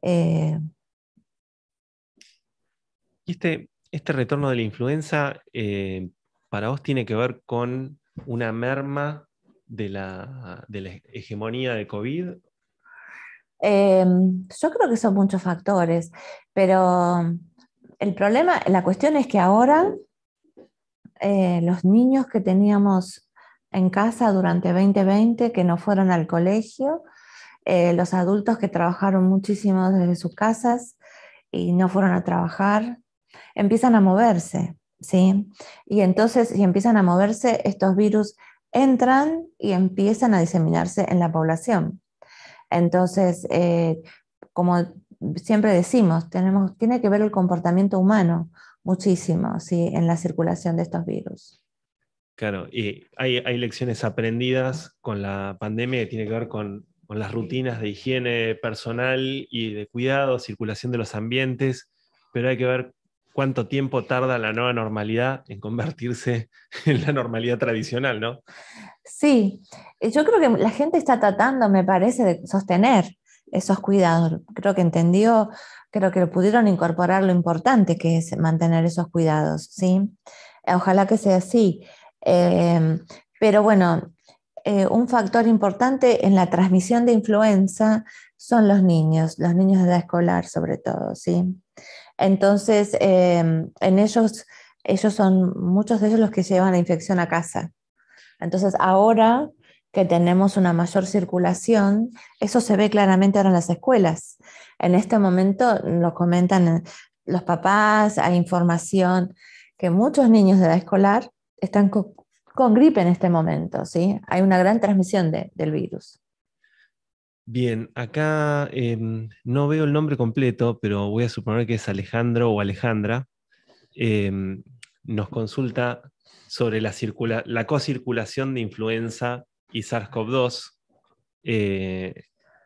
Eh, y este, este, retorno de la influenza, eh, para vos tiene que ver con una merma de la, hegemonía de COVID em, yo creo que son muchos factores, pero el problema, la cuestión es que ahora eh, los niños que teníamos en casa durante 2020, que no fueron al colegio, eh, los adultos que trabajaron muchísimo desde sus casas y no fueron a trabajar, empiezan a moverse, ¿sí? Y entonces, si empiezan a moverse, estos virus entran y empiezan a diseminarse en la población. Entonces, eh, como siempre decimos, tenemos, tiene que ver el comportamiento humano muchísimo en la circulación de estos virus. Claro, y hay, lecciones aprendidas con la pandemia que tiene que ver con, con, las rutinas de higiene personal y de cuidado, circulación de los ambientes, pero hay que ver cuánto tiempo tarda la nueva normalidad en convertirse *laughs* en la normalidad tradicional, ¿no? Sí, yo creo que la gente está tratando, me parece, de sostener esos cuidados. Creo que entendió, creo que pudieron incorporar lo importante que es mantener esos cuidados, ¿sí? Eh, ojalá que sea así. Em, pero bueno, eh, un factor importante en la transmisión de influenza son los niños, los niños de edad escolar sobre todo, ¿sí? Entonces, em, en ellos, ellos son muchos de ellos los que llevan la infección a casa. Entonces, ahora que tenemos una mayor circulación, eso se ve claramente ahora en las escuelas. En este momento lo comentan eh, los papás, hay información que muchos niños de edad escolar están con, gripe en este momento, ¿sí? Hay una gran transmisión del virus. Bien, acá em, no veo el nombre completo, pero voy a suponer que es Alejandro o Alejandra. Em, nos consulta sobre la, la, cocirculación de influenza y SARS-CoV-2 eh,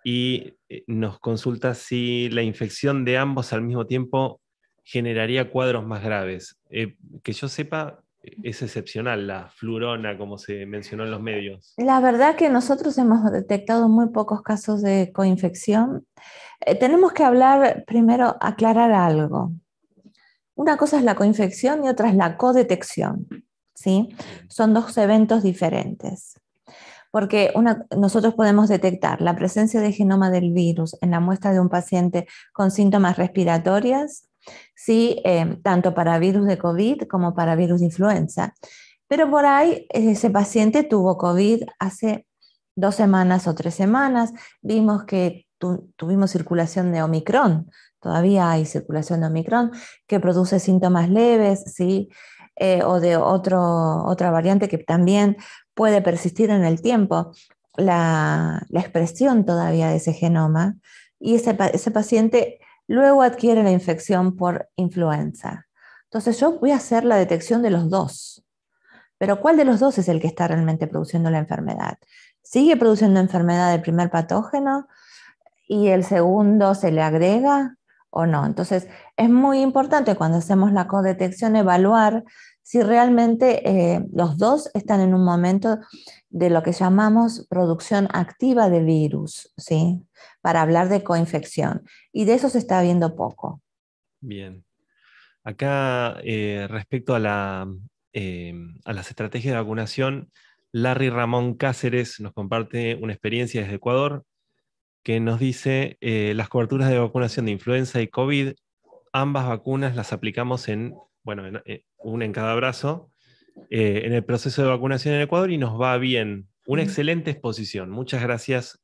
y eh, nos consulta si la infección de ambos al mismo tiempo generaría cuadros más graves. Eh, que yo sepa, es excepcional la flurona, como se mencionó en los medios. La verdad que nosotros hemos detectado muy pocos casos de coinfección. tenemos que hablar primero, aclarar algo. Una cosa es la coinfección y otra es la codetección. ¿sí? Son dos eventos diferentes porque nosotros podemos detectar la presencia de genoma del virus en la muestra de un paciente con síntomas respiratorias, ¿sí? Eh, tanto para virus de COVID como para virus de influenza. Pero por ahí ese paciente tuvo COVID hace dos semanas o tres semanas, vimos que tuvimos circulación de Omicron, todavía hay circulación de Omicron, que produce síntomas leves, eh, o de otra variante que también puede persistir en el tiempo la, expresión todavía de ese genoma y ese, ese paciente luego adquiere la infección por influenza. Entonces yo voy a hacer la detección de los dos, pero ¿cuál de los dos es el que está realmente produciendo la enfermedad? ¿Sigue produciendo enfermedad el primer patógeno y el segundo se le agrega o no? Entonces es muy importante cuando hacemos la codetección evaluar si realmente eh, los dos están en un momento de lo que llamamos producción activa de virus, ¿sí? Para hablar de coinfección. Y de eso se está viendo poco. Bien. Acá, eh, respecto a, la, eh, a las estrategias de vacunación, Larry Ramón Cáceres nos comparte una experiencia desde Ecuador que nos dice las coberturas de vacunación de influenza y COVID, ambas vacunas las aplicamos en bueno, eh, un en cada brazo, eh, en el proceso de vacunación en Ecuador y nos va bien. Una excelente exposición. Muchas gracias,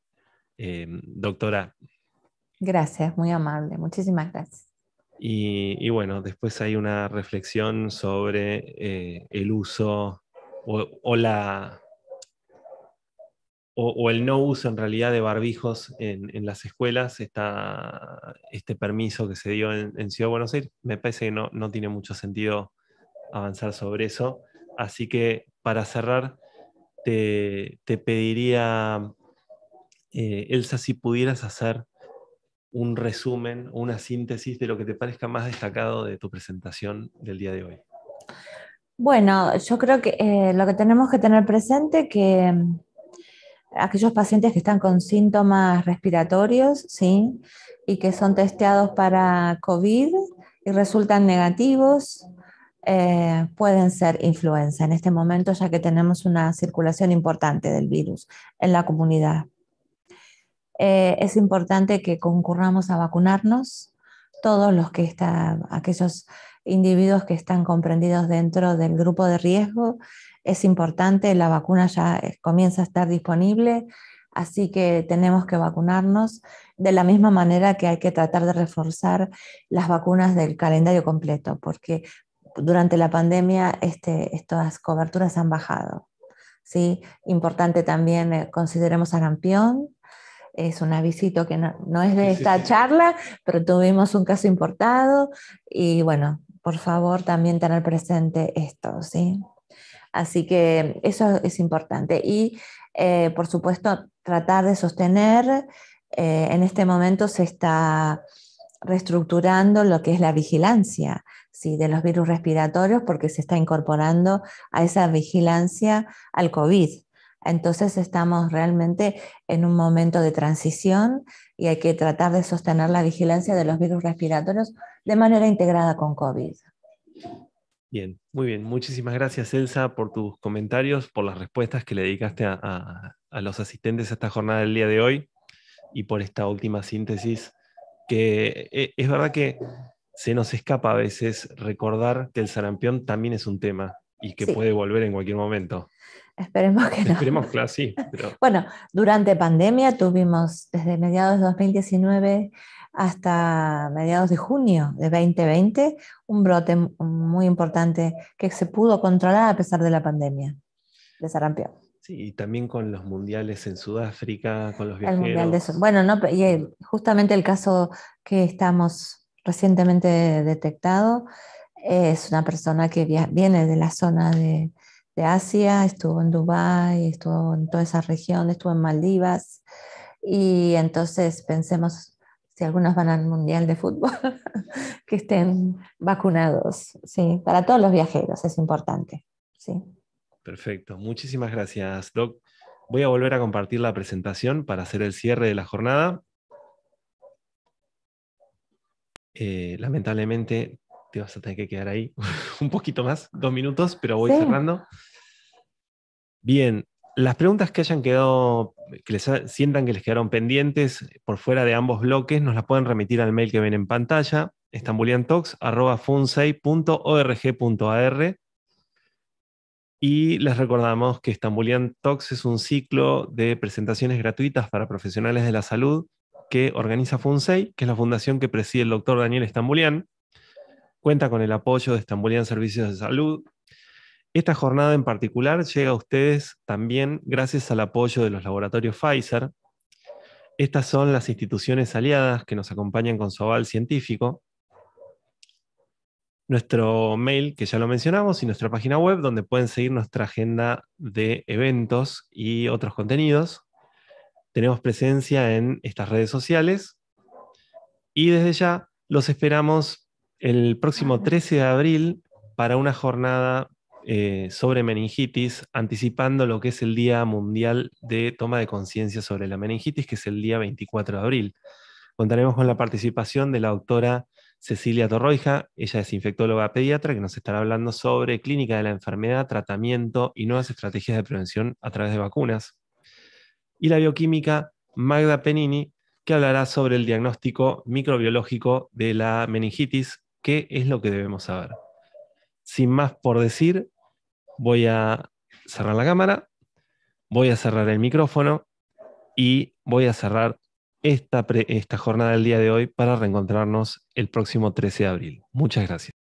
em, doctora. Gracias, muy amable. Muchísimas gracias. Y, bueno, después hay una reflexión sobre eh, el uso o la o, el no uso en realidad de barbijos en, las escuelas, está este permiso que se dio en, Ciudad de Buenos Aires, me parece que no, no tiene mucho sentido avanzar sobre eso. Así que para cerrar, te, pediría, eh, Elsa, si pudieras hacer un resumen, una síntesis de lo que te parezca más destacado de tu presentación del día de hoy. Bueno, yo creo que eh, lo que tenemos que tener presente que aquellos pacientes que están con síntomas respiratorios, ¿sí? Y que son testeados para COVID y resultan negativos, eh, pueden ser influenza en este momento, ya que tenemos una circulación importante del virus en la comunidad. Eh, es importante que concurramos a vacunarnos, todos los que están, aquellos individuos que están comprendidos dentro del grupo de riesgo es importante, la vacuna ya eh, comienza a estar disponible, así que tenemos que vacunarnos de la misma manera que hay que tratar de reforzar las vacunas del calendario completo, porque durante la pandemia este, estas coberturas han bajado. ¿sí? Importante también, eh, consideremos a rampión. es un avisito que no, es de esta charla, pero tuvimos un caso importado y bueno, por favor también tener presente esto, ¿sí? Así que eso es importante. Y, eh, por supuesto, tratar de sostener, eh, en este momento se está reestructurando lo que es la vigilancia ¿sí? de los virus respiratorios porque se está incorporando a esa vigilancia al COVID. Entonces estamos realmente en un momento de transición y hay que tratar de sostener la vigilancia de los virus respiratorios de manera integrada con COVID. Bien, muy bien. Muchísimas gracias, Elsa, por tus comentarios, por las respuestas que le dedicaste a, a, los asistentes a esta jornada del día de hoy y por esta última síntesis, que eh, es verdad que se nos escapa a veces recordar que el sarampión también es un tema y que puede volver en cualquier momento. Esperemos que no. Esperemos, *laughs* claro, sí. bueno, durante pandemia tuvimos desde mediados de 2019 hasta mediados de junio de 2020, un brote muy importante que se pudo controlar a pesar de la pandemia de sarampión. Sí, y también con los mundiales en Sudáfrica, con los viajeros. El mundial de bueno, no, y justamente el caso que estamos recientemente detectado es una persona que viene de la zona de, de Asia, estuvo en Dubái, estuvo en toda esa región, estuvo en Maldivas. Y entonces pensemos si algunos van al Mundial de Fútbol, *laughs* que estén vacunados, sí, para todos los viajeros es importante, sí. Perfecto, muchísimas gracias, Doc. Voy a volver a compartir la presentación para hacer el cierre de la jornada. Eh, lamentablemente te vas a tener que quedar ahí *laughs* un poquito más, dos minutos, pero voy cerrando. Bien, las preguntas que hayan quedado, que les sientan que les quedaron pendientes por fuera de ambos bloques, nos las pueden remitir al mail que ven en pantalla, estambuliantox.org.ar. Y les recordamos que Estambulian Talks es un ciclo de presentaciones gratuitas para profesionales de la salud que organiza FUNSEI, que es la fundación que preside el doctor Daniel Estambulian. Cuenta con el apoyo de Estambulian Servicios de Salud, esta jornada en particular llega a ustedes también gracias al apoyo de los laboratorios Pfizer. Estas son las instituciones aliadas que nos acompañan con su aval científico. Nuestro mail, que ya lo mencionamos, y nuestra página web, donde pueden seguir nuestra agenda de eventos y otros contenidos. Tenemos presencia en estas redes sociales. Y desde ya los esperamos el próximo 13 de abril para una jornada eh, sobre meningitis, anticipando lo que es el Día Mundial de Toma de Conciencia sobre la Meningitis, que es el día 24 de abril. Contaremos con la participación de la doctora Cecilia Torroija, ella es infectóloga pediatra, que nos estará hablando sobre clínica de la enfermedad, tratamiento y nuevas estrategias de prevención a través de vacunas. Y la bioquímica Magda Penini, que hablará sobre el diagnóstico microbiológico de la meningitis, qué es lo que debemos saber sin más por decir, voy a cerrar la cámara, voy a cerrar el micrófono y voy a cerrar esta, esta jornada del día de hoy para reencontrarnos el próximo 13 de abril. Muchas gracias.